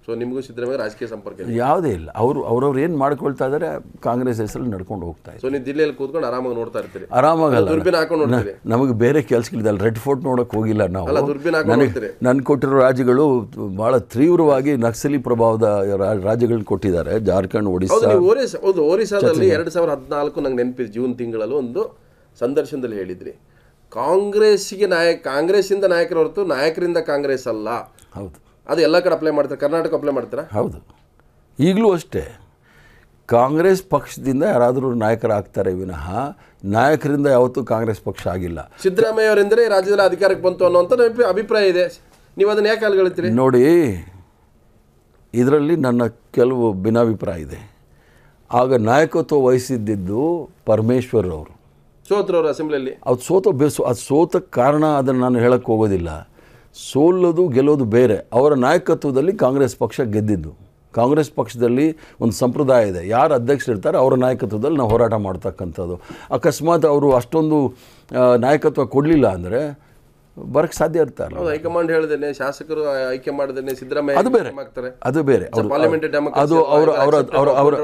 ಸೊ ನಿಮಗೂ ಸಿದ್ದರಾಮಯ್ಯ ರಾಜಕೀಯ ಸಂಪರ್ಕ ಯಾವುದೇ ಇಲ್ಲ ಅವರು ಅವ್ರವ್ರು ಏನು ಮಾಡ್ಕೊಳ್ತಾ ಇದ್ದಾರೆ ಕಾಂಗ್ರೆಸ್ ಹೆಸರಲ್ಲಿ ನಡ್ಕೊಂಡು ಹೋಗ್ತಾ ಇದೆ ಸೊ ನೀವು ದಿಲ್ಲಿಯಲ್ಲಿ ಕೂತ್ಕೊಂಡು ಆರಾಮಾಗಿ ನೋಡ್ತಾ ಇರ್ತೀರಿ ಆರಾಮಾಗಲ್ಲ ದುರ್ಬಿನ್ ಹಾಕೊಂಡು ನೋಡ್ತೀರಿ ನಮಗೆ ಬೇರೆ ಕೆಲಸಗಳಿದಲ್ಲ ರೆಡ್ ಫೋರ್ಟ್ ನೋಡಕ್ಕೆ ಹೋಗಿಲ್ಲ ನಾವು ಅಲ್ಲ, ದುರ್ಬೀನ್ ಹಾಕೊಂಡು ನನ್ ಕೊಟ್ಟಿರೋ ರಾಜ್ಯಗಳು ಬಹಳ ತೀವ್ರವಾಗಿ ನಕ್ಸಲಿ ಪ್ರಭಾವದ ರಾ- ರಾಜ್ಯಗಳನ್ನ ಕೊಟ್ಟಿದ್ದಾರೆ ಜಾರ್ಖಂಡ್ ಹೌದು ಒರಿಸ್ಸಾ ಹೌದು ಒರಿಸ್ಸಾದಲ್ಲಿ ಎರಡು ಸಾವಿರ ಹದಿನಾಲ್ಕು ನಂಗೆ ನೆನಪಿದೆ ಜೂನ್ ತಿಂಗಳಲ್ಲೂ ಒಂದು ಸಂದರ್ಶನದಲ್ಲಿ ಹೇಳಿದ್ರಿ ಕಾಂಗ್ರೆಸ್ಸಿಗೆ ನಾಯಕ ಕಾಂಗ್ರೆಸ್ಸಿಂದ ನಾಯಕರ ಹೊರತು ನಾಯಕರಿಂದ ಕಾಂಗ್ರೆಸ್ ಅಲ್ಲ ಹೌದು ಅದು ಎಲ್ಲ ಕಡೆ ಅಪ್ಲೈ ಮಾಡ್ತಾರೆ ಕರ್ನಾಟಕ ಅಪ್ಲೈ ಮಾಡ್ತಾರೆ ಹೌದು ಈಗಲೂ ಅಷ್ಟೇ ಕಾಂಗ್ರೆಸ್ ಪಕ್ಷದಿಂದ ಯಾರಾದರೂ ನಾಯಕರಾಗ್ತಾರೆ ವಿನಃ ನಾಯಕರಿಂದ ಯಾವತ್ತೂ ಕಾಂಗ್ರೆಸ್ ಪಕ್ಷ ಆಗಿಲ್ಲ ಸಿದ್ದರಾಮಯ್ಯ ಅವರೆಂದರೆ ರಾಜ್ಯದಲ್ಲಿ ಅಧಿಕಾರಕ್ಕೆ ಬಂತು ಅನ್ನೋಂಥ ಅಭಿಪ್ರಾಯ ಇದೆ ನೀವು ಅದನ್ನು ಯಾಕೆ ಅಲ್ಗಳ್ತೀರಿ ನೋಡಿ ಇದರಲ್ಲಿ ನನ್ನ ಕೆಲವು ಭಿನ್ನಾಭಿಪ್ರಾಯ ಇದೆ ಆಗ ನಾಯಕತ್ವ ವಹಿಸಿದ್ದಿದ್ದು ಪರಮೇಶ್ವರ್ ಅವರು ಸೋತ್ರವ್ರು ಅಸೆಂಬ್ಲಿಯಲ್ಲಿ ಅದು ಸೋತ ಬೇಸು ಅದು ಸೋತಕ್ಕೆ ಕಾರಣ ಅದನ್ನು ನಾನು ಹೇಳಕ್ಕೆ ಹೋಗೋದಿಲ್ಲ ಸೋಲೋದು ಗೆಲ್ಲೋದು ಬೇರೆ ಅವರ ನಾಯಕತ್ವದಲ್ಲಿ ಕಾಂಗ್ರೆಸ್ ಪಕ್ಷ ಗೆದ್ದಿದ್ದು ಕಾಂಗ್ರೆಸ್ ಪಕ್ಷದಲ್ಲಿ ಒಂದು ಸಂಪ್ರದಾಯ ಇದೆ ಯಾರು ಅಧ್ಯಕ್ಷರಿರ್ತಾರೆ ಅವರ ನಾಯಕತ್ವದಲ್ಲಿ ನಾವು ಹೋರಾಟ ಮಾಡ್ತಕ್ಕಂಥದ್ದು ಅಕಸ್ಮಾತ್ ಅವರು ಅಷ್ಟೊಂದು ನಾಯಕತ್ವ ಕೊಡಲಿಲ್ಲ ಅಂದರೆ ಬರಕ್ಕೆ ಸಾಧ್ಯ ಇರ್ತಾರೆ ಹೈಕಮಾಂಡ್ ಹೇಳಿದೇನೆ ಶಾಸಕರು ಆಯ್ಕೆ ಮಾಡಿದೇನೆ ಸಿದ್ದರಾಮಯ್ಯ ಅದು ಬೇರೆ ಅದು ಬೇರೆ ಅದು ಅವರ ಅವರ ಅವರ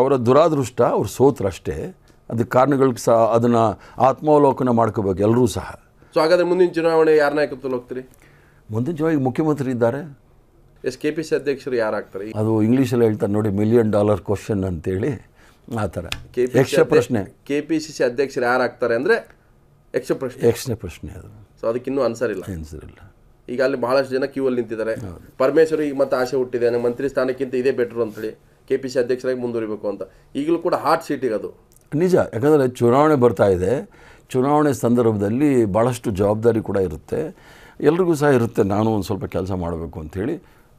ಅವರ ದುರಾದೃಷ್ಟ ಅವ್ರು ಅಷ್ಟೇ ಅದಕ್ಕೆ ಕಾರಣಗಳಿಗೆ ಸಹ ಅದನ್ನು ಆತ್ಮಾವಲೋಕನ ಮಾಡ್ಕೋಬೇಕು ಎಲ್ಲರೂ ಸಹ ಸೊ ಹಾಗಾದ್ರೆ ಮುಂದಿನ ಚುನಾವಣೆ ಯಾರ ನಾಯಕತ್ವದಲ್ಲಿ ಹೋಗ್ತೀರಿ ಮುಂದಿನ ಮುಖ್ಯಮಂತ್ರಿ ಇದ್ದಾರೆ ಎಸ್ ಕೆ ಪಿ ಸಿ ಅಧ್ಯಕ್ಷರು ಯಾರಾಗ್ತಾರೆ ಅದು ಇಂಗ್ಲೀಷಲ್ಲಿ ಹೇಳ್ತಾರೆ ನೋಡಿ ಮಿಲಿಯನ್ ಡಾಲರ್ ಕ್ವಶನ್ ಅಂತೇಳಿ ಆ ಥರ ಯಕ್ಷ ಪ್ರಶ್ನೆ ಕೆ ಪಿ ಸಿ ಸಿ ಅಧ್ಯಕ್ಷರು ಯಾರಾಗ್ತಾರೆ ಅಂದರೆ ಯಕ್ಷ ಪ್ರಶ್ನೆ ಯಕ್ಷ ಪ್ರಶ್ನೆ ಅದು ಸೊ ಅದಕ್ಕಿನ್ನೂ ಆನ್ಸರ್ ಇಲ್ಲ ಆನ್ಸರ್ ಇಲ್ಲ ಈಗ ಅಲ್ಲಿ ಬಹಳಷ್ಟು ಜನ ಕ್ಯೂ ಅಲ್ಲಿ ನಿಂತಿದ್ದಾರೆ ಪರಮೇಶ್ವರ್ ಈಗ ಮತ್ತೆ ಆಸೆ ಹುಟ್ಟಿದೆ ಮಂತ್ರಿ ಸ್ಥಾನಕ್ಕಿಂತ ಇದೇ ಬೆಟ್ರು ಅಂತೇಳಿ ಕೆ ಪಿ ಸಿ ಅಧ್ಯಕ್ಷರಾಗಿ ಮುಂದುವರಿಬೇಕು ಅಂತ ಈಗಲೂ ಕೂಡ ಹಾಟ್ ಸೀಟಿಗೆ ಅದು ನಿಜ ಯಾಕಂದರೆ ಚುನಾವಣೆ ಬರ್ತಾ ಇದೆ ಚುನಾವಣೆ ಸಂದರ್ಭದಲ್ಲಿ ಭಾಳಷ್ಟು ಜವಾಬ್ದಾರಿ ಕೂಡ ಇರುತ್ತೆ ಎಲ್ರಿಗೂ ಸಹ ಇರುತ್ತೆ ನಾನು ಒಂದು ಸ್ವಲ್ಪ ಕೆಲಸ ಮಾಡಬೇಕು ಅಂಥೇಳಿ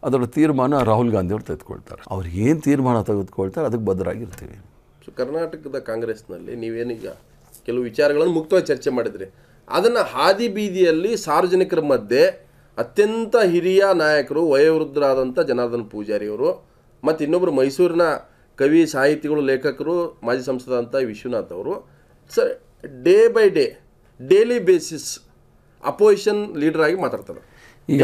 ಅದರ ತೀರ್ಮಾನ ರಾಹುಲ್ ಅವರು ತೆಗೆದುಕೊಳ್ತಾರೆ ಅವ್ರು ಏನು ತೀರ್ಮಾನ ತೆಗೆದುಕೊಳ್ತಾರೆ ಅದಕ್ಕೆ ಬದ್ಧರಾಗಿರ್ತೀವಿ ಸೊ ಕರ್ನಾಟಕದ ಕಾಂಗ್ರೆಸ್ನಲ್ಲಿ ನೀವೇನೀಗ ಕೆಲವು ವಿಚಾರಗಳನ್ನು ಮುಕ್ತವಾಗಿ ಚರ್ಚೆ ಮಾಡಿದ್ರಿ ಅದನ್ನು ಹಾದಿ ಬೀದಿಯಲ್ಲಿ ಸಾರ್ವಜನಿಕರ ಮಧ್ಯೆ ಅತ್ಯಂತ ಹಿರಿಯ ನಾಯಕರು ವಯೋವೃದ್ಧರಾದಂಥ ಜನಾರ್ದನ್ ಪೂಜಾರಿಯವರು ಮತ್ತು ಇನ್ನೊಬ್ಬರು ಮೈಸೂರಿನ ಕವಿ ಸಾಹಿತಿಗಳು ಲೇಖಕರು ಮಾಜಿ ಸಂಸದ ಅಂತ ವಿಶ್ವನಾಥ್ ಅವರು sir day by day daily basis opposition leader ಆಗಿ ಮಾತಾಡ್ತಾರೆ ಈಗ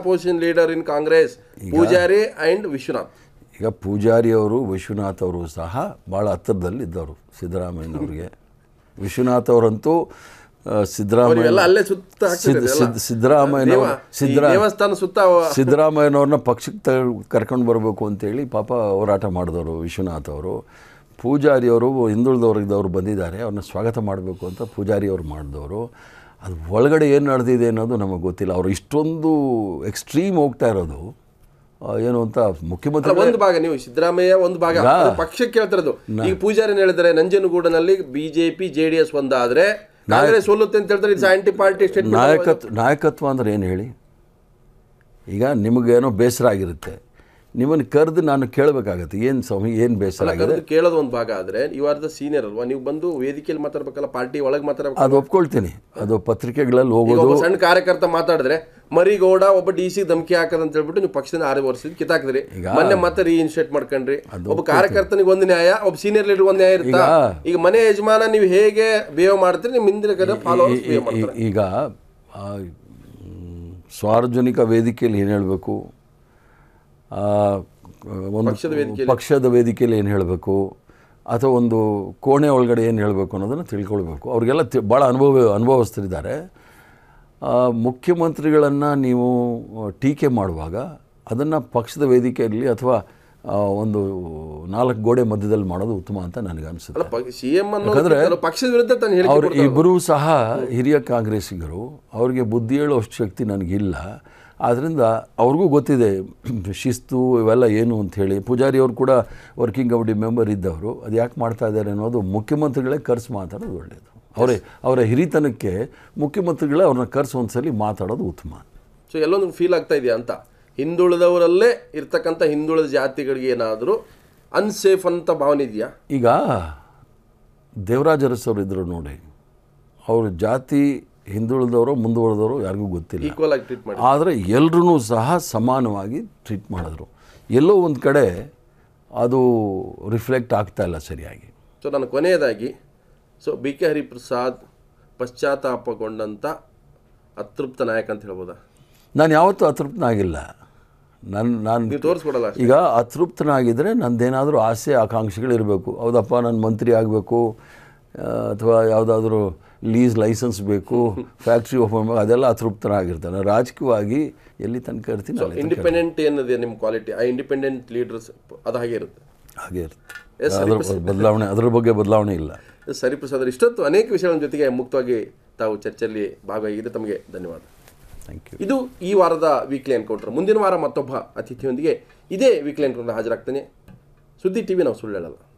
opposition leader in Congress Poojary and Vishwanath ಈಗ ಪೂಜಾರಿ ಅವರು ವಿಶ್ವನಾಥ್ ಅವರು ಸಹ ಭಾಳ ಹತ್ತಿರದಲ್ಲಿ ಇದ್ದವರು ಸಿದ್ದರಾಮಯ್ಯನವ್ರಿಗೆ ವಿಶ್ವನಾಥ್ ಅವರಂತೂ ಸಿದ್ದರಾಮಯ್ಯ ಸಿದ್ದರಾಮಯ್ಯನವ್ರ ಸುತ್ತ ಸಿದ್ದರಾಮಯ್ಯನವ್ರನ್ನ ಪಕ್ಷಕ್ಕೆ ತ ಕರ್ಕೊಂಡು ಬರಬೇಕು ಅಂತೇಳಿ ಪಾಪ ಹೋರಾಟ ಮಾಡಿದವರು ವಿಶ್ವನಾಥ್ ಅವರು ಪೂಜಾರಿ ಅವರು ಹಿಂದುಳಿದವ್ರಿಗೆ ಅವರು ಬಂದಿದ್ದಾರೆ ಅವ್ರನ್ನ ಸ್ವಾಗತ ಮಾಡಬೇಕು ಅಂತ ಪೂಜಾರಿ ಪೂಜಾರಿಯವರು ಮಾಡಿದವರು ಅದು ಒಳಗಡೆ ಏನು ನಡೆದಿದೆ ಅನ್ನೋದು ನಮಗೆ ಗೊತ್ತಿಲ್ಲ ಅವರು ಇಷ್ಟೊಂದು ಎಕ್ಸ್ಟ್ರೀಮ್ ಹೋಗ್ತಾ ಇರೋದು ಏನು ಅಂತ ಮುಖ್ಯಮಂತ್ರಿ ಒಂದು ಭಾಗ ನೀವು ಸಿದ್ದರಾಮಯ್ಯ ಒಂದು ಭಾಗ ಪಕ್ಷಕ್ಕೆ ಕೇಳ್ತಿರೋದು ಈಗ ಪೂಜಾರಿ ಹೇಳಿದರೆ ನಂಜನಗೂಡನಲ್ಲಿ ಬಿಜೆಪಿ ಜೆ ಡಿ ಎಸ್ ಒಂದಾದರೆ ಕಾಂಗ್ರೆಸ್ ಸೋಲುತ್ತೆ ಅಂತ ಹೇಳ್ತಾರೆ ಇದು ಪಾರ್ಟಿ ನಾಯಕತ್ವ ನಾಯಕತ್ವ ಅಂದ್ರೆ ಏನು ಹೇಳಿ ಈಗ ನಿಮಗೇನೋ ಬೇಸರ ಆಗಿರುತ್ತೆ ನಿಮ್ಮನ್ನು ಕರೆದು ನಾನು ಕೇಳಬೇಕಾಗತ್ತೆ ಏನು ಸ್ವಾಮಿ ಏನು ಬೇಸರ ಕೇಳೋದು ಒಂದು ಭಾಗ ಆದರೆ ಯು ಆರ್ ದ ಸೀನಿಯರ್ ಅಲ್ವಾ ನೀವು ಬಂದು ವೇದಿಕೆಯಲ್ಲಿ ಮಾತಾಡ್ಬೇಕಲ್ಲ ಪಾರ್ಟಿ ಒಳಗೆ ಮಾತಾಡಬೇಕು ಅದು ಒಪ್ಕೊಳ್ತೀನಿ ಅದು ಪತ್ರಿಕೆಗಳಲ್ಲಿ ಹೋಗೋದು ಸಣ್ಣ ಕಾರ್ಯಕರ್ತ ಮಾತಾಡಿದ್ರೆ ಮರಿಗೌಡ ಒಬ್ಬ ಡಿ ಸಿ ಧಮಕಿ ಅಂತ ಹೇಳ್ಬಿಟ್ಟು ನೀವು ಪಕ್ಷದಿಂದ ಆರು ವರ್ಷದ ಕಿತ್ತಾಕಿದ್ರಿ ಮೊನ್ನೆ ಮತ್ತೆ ರೀಇನ್ಸ್ಟೇಟ್ ಮಾಡ್ಕೊಂಡ್ರಿ ಒಬ್ಬ ಕಾರ್ಯಕರ್ತನಿಗೆ ಒಂದು ನ್ಯಾಯ ಒಬ್ಬ ಸೀನಿಯರ್ ಲೀಡರ್ ಒಂದು ನ್ಯಾಯ ಇರುತ್ತಾ ಈಗ ಮನೆ ಯಜಮಾನ ನೀವು ಹೇಗೆ ಬಿಹೇವ್ ಮಾಡ್ತೀರಿ ನಿಮ್ಮ ಹಿಂದಿನ ಕಡೆ ಫಾಲೋ ಈಗ ಸಾರ್ವಜನಿಕ ವೇದಿಕೆಯಲ್ಲಿ ಏನು ಹೇಳಬೇಕು ಒಂದು ಪಕ್ಷದ ವೇದಿಕೆಯಲ್ಲಿ ಏನು ಹೇಳಬೇಕು ಅಥವಾ ಒಂದು ಕೋಣೆ ಒಳಗಡೆ ಏನು ಹೇಳಬೇಕು ಅನ್ನೋದನ್ನು ತಿಳ್ಕೊಳ್ಬೇಕು ಅವ್ರಿಗೆಲ್ಲ ತಿ ಭಾಳ ಅನುಭವ ಅನುಭವಸ್ಥರಿದ್ದಾರೆ ಮುಖ್ಯಮಂತ್ರಿಗಳನ್ನು ನೀವು ಟೀಕೆ ಮಾಡುವಾಗ ಅದನ್ನು ಪಕ್ಷದ ವೇದಿಕೆಯಲ್ಲಿ ಅಥವಾ ಒಂದು ನಾಲ್ಕು ಗೋಡೆ ಮಧ್ಯದಲ್ಲಿ ಮಾಡೋದು ಉತ್ತಮ ಅಂತ ನನಗೆ ವಿರುದ್ಧ ಅವರು ಇಬ್ಬರೂ ಸಹ ಹಿರಿಯ ಕಾಂಗ್ರೆಸ್ಸಿಗರು ಅವರಿಗೆ ಬುದ್ಧಿ ಹೇಳುವಷ್ಟು ಶಕ್ತಿ ನನಗಿಲ್ಲ ಆದ್ದರಿಂದ ಅವ್ರಿಗೂ ಗೊತ್ತಿದೆ ಶಿಸ್ತು ಇವೆಲ್ಲ ಏನು ಅಂಥೇಳಿ ಅವರು ಕೂಡ ವರ್ಕಿಂಗ್ ಕಮಿಟಿ ಮೆಂಬರ್ ಇದ್ದವರು ಅದು ಯಾಕೆ ಮಾಡ್ತಾ ಇದ್ದಾರೆ ಅನ್ನೋದು ಮುಖ್ಯಮಂತ್ರಿಗಳೇ ಕರ್ಸು ಮಾತಾಡೋದು ಒಳ್ಳೆಯದು ಅವರೇ ಅವರ ಹಿರಿತನಕ್ಕೆ ಮುಖ್ಯಮಂತ್ರಿಗಳೇ ಅವ್ರನ್ನ ಒಂದು ಒಂದ್ಸಲಿ ಮಾತಾಡೋದು ಉತ್ತಮ ಸೊ ಎಲ್ಲೊಂದು ಫೀಲ್ ಆಗ್ತಾ ಇದೆಯಾ ಅಂತ ಹಿಂದುಳಿದವರಲ್ಲೇ ಇರ್ತಕ್ಕಂಥ ಹಿಂದುಳಿದ ಜಾತಿಗಳಿಗೆ ಏನಾದರೂ ಅನ್ಸೇಫ್ ಅಂತ ಭಾವನೆ ಇದೆಯಾ ಈಗ ದೇವರಾಜ ಇದ್ದರು ನೋಡಿ ಅವರು ಜಾತಿ ಹಿಂದುಳಿದವರು ಮುಂದುವರೆದವರು ಯಾರಿಗೂ ಗೊತ್ತಿಲ್ಲ ಈಕ್ವಲ್ ಆಗಿ ಟ್ರೀಟ್ ಆದರೆ ಎಲ್ಲರೂ ಸಹ ಸಮಾನವಾಗಿ ಟ್ರೀಟ್ ಮಾಡಿದ್ರು ಎಲ್ಲೋ ಒಂದು ಕಡೆ ಅದು ರಿಫ್ಲೆಕ್ಟ್ ಆಗ್ತಾ ಇಲ್ಲ ಸರಿಯಾಗಿ ಸೊ ನಾನು ಕೊನೆಯದಾಗಿ ಸೊ ಬಿ ಕೆ ಹರಿಪ್ರಸಾದ್ ಪಶ್ಚಾತ್ತಾಪಗೊಂಡಂಥ ಅತೃಪ್ತ ನಾಯಕ ಅಂತ ಹೇಳ್ಬೋದಾ ನಾನು ಯಾವತ್ತೂ ಅತೃಪ್ತನಾಗಿಲ್ಲ ನನ್ನ ನಾನು ತೋರಿಸ್ಕೊಡಲ್ಲ ಈಗ ಅತೃಪ್ತನಾಗಿದ್ದರೆ ನನ್ನದೇನಾದರೂ ಆಸೆ ಆಕಾಂಕ್ಷೆಗಳಿರಬೇಕು ಹೌದಪ್ಪ ನಾನು ಮಂತ್ರಿ ಆಗಬೇಕು ಅಥವಾ ಯಾವುದಾದ್ರೂ ಲೀಸ್ ಲೈಸೆನ್ಸ್ ಬೇಕು ಫ್ಯಾಕ್ಟ್ರಿ ಓಪನ್ ಅದೆಲ್ಲ ಅತೃಪ್ತನಾಗಿರ್ತಾನೆ ರಾಜಕೀಯವಾಗಿ ಎಲ್ಲಿ ತನಕ ಇರ್ತೀನಿ ಇಂಡಿಪೆಂಡೆಂಟ್ ಏನಿದೆ ನಿಮ್ಮ ಕ್ವಾಲಿಟಿ ಆ ಇಂಡಿಪೆಂಡೆಂಟ್ ಲೀಡರ್ಸ್ ಅದು ಹಾಗೆ ಇರುತ್ತೆ ಹಾಗೆ ಇರುತ್ತೆ ಬದಲಾವಣೆ ಅದರ ಬಗ್ಗೆ ಬದಲಾವಣೆ ಇಲ್ಲ ಸರಿ ಪ್ರಸಾದ್ ಇಷ್ಟೊತ್ತು ಅನೇಕ ವಿಷಯಗಳ ಜೊತೆಗೆ ಮುಕ್ತವಾಗಿ ತಾವು ಚರ್ಚೆಯಲ್ಲಿ ಭಾಗವಾಗಿದ್ದು ತಮಗೆ ಧನ್ಯವಾದ ಥ್ಯಾಂಕ್ ಯು ಇದು ಈ ವಾರದ ವೀಕ್ಲಿ ಎನ್ಕೌಂಟರ್ ಮುಂದಿನ ವಾರ ಮತ್ತೊಬ್ಬ ಅತಿಥಿಯೊಂದಿಗೆ ಇದೇ ವೀಕ್ಲಿ ಎನ್ಕೌಂಟರ್ ಹಾಜರಾಗ್ತಾನೆ ಸುದ್ದಿ ಟಿವಿ ನಾವು ಸುಳ್ಳು ಹೇಳಲ್ಲ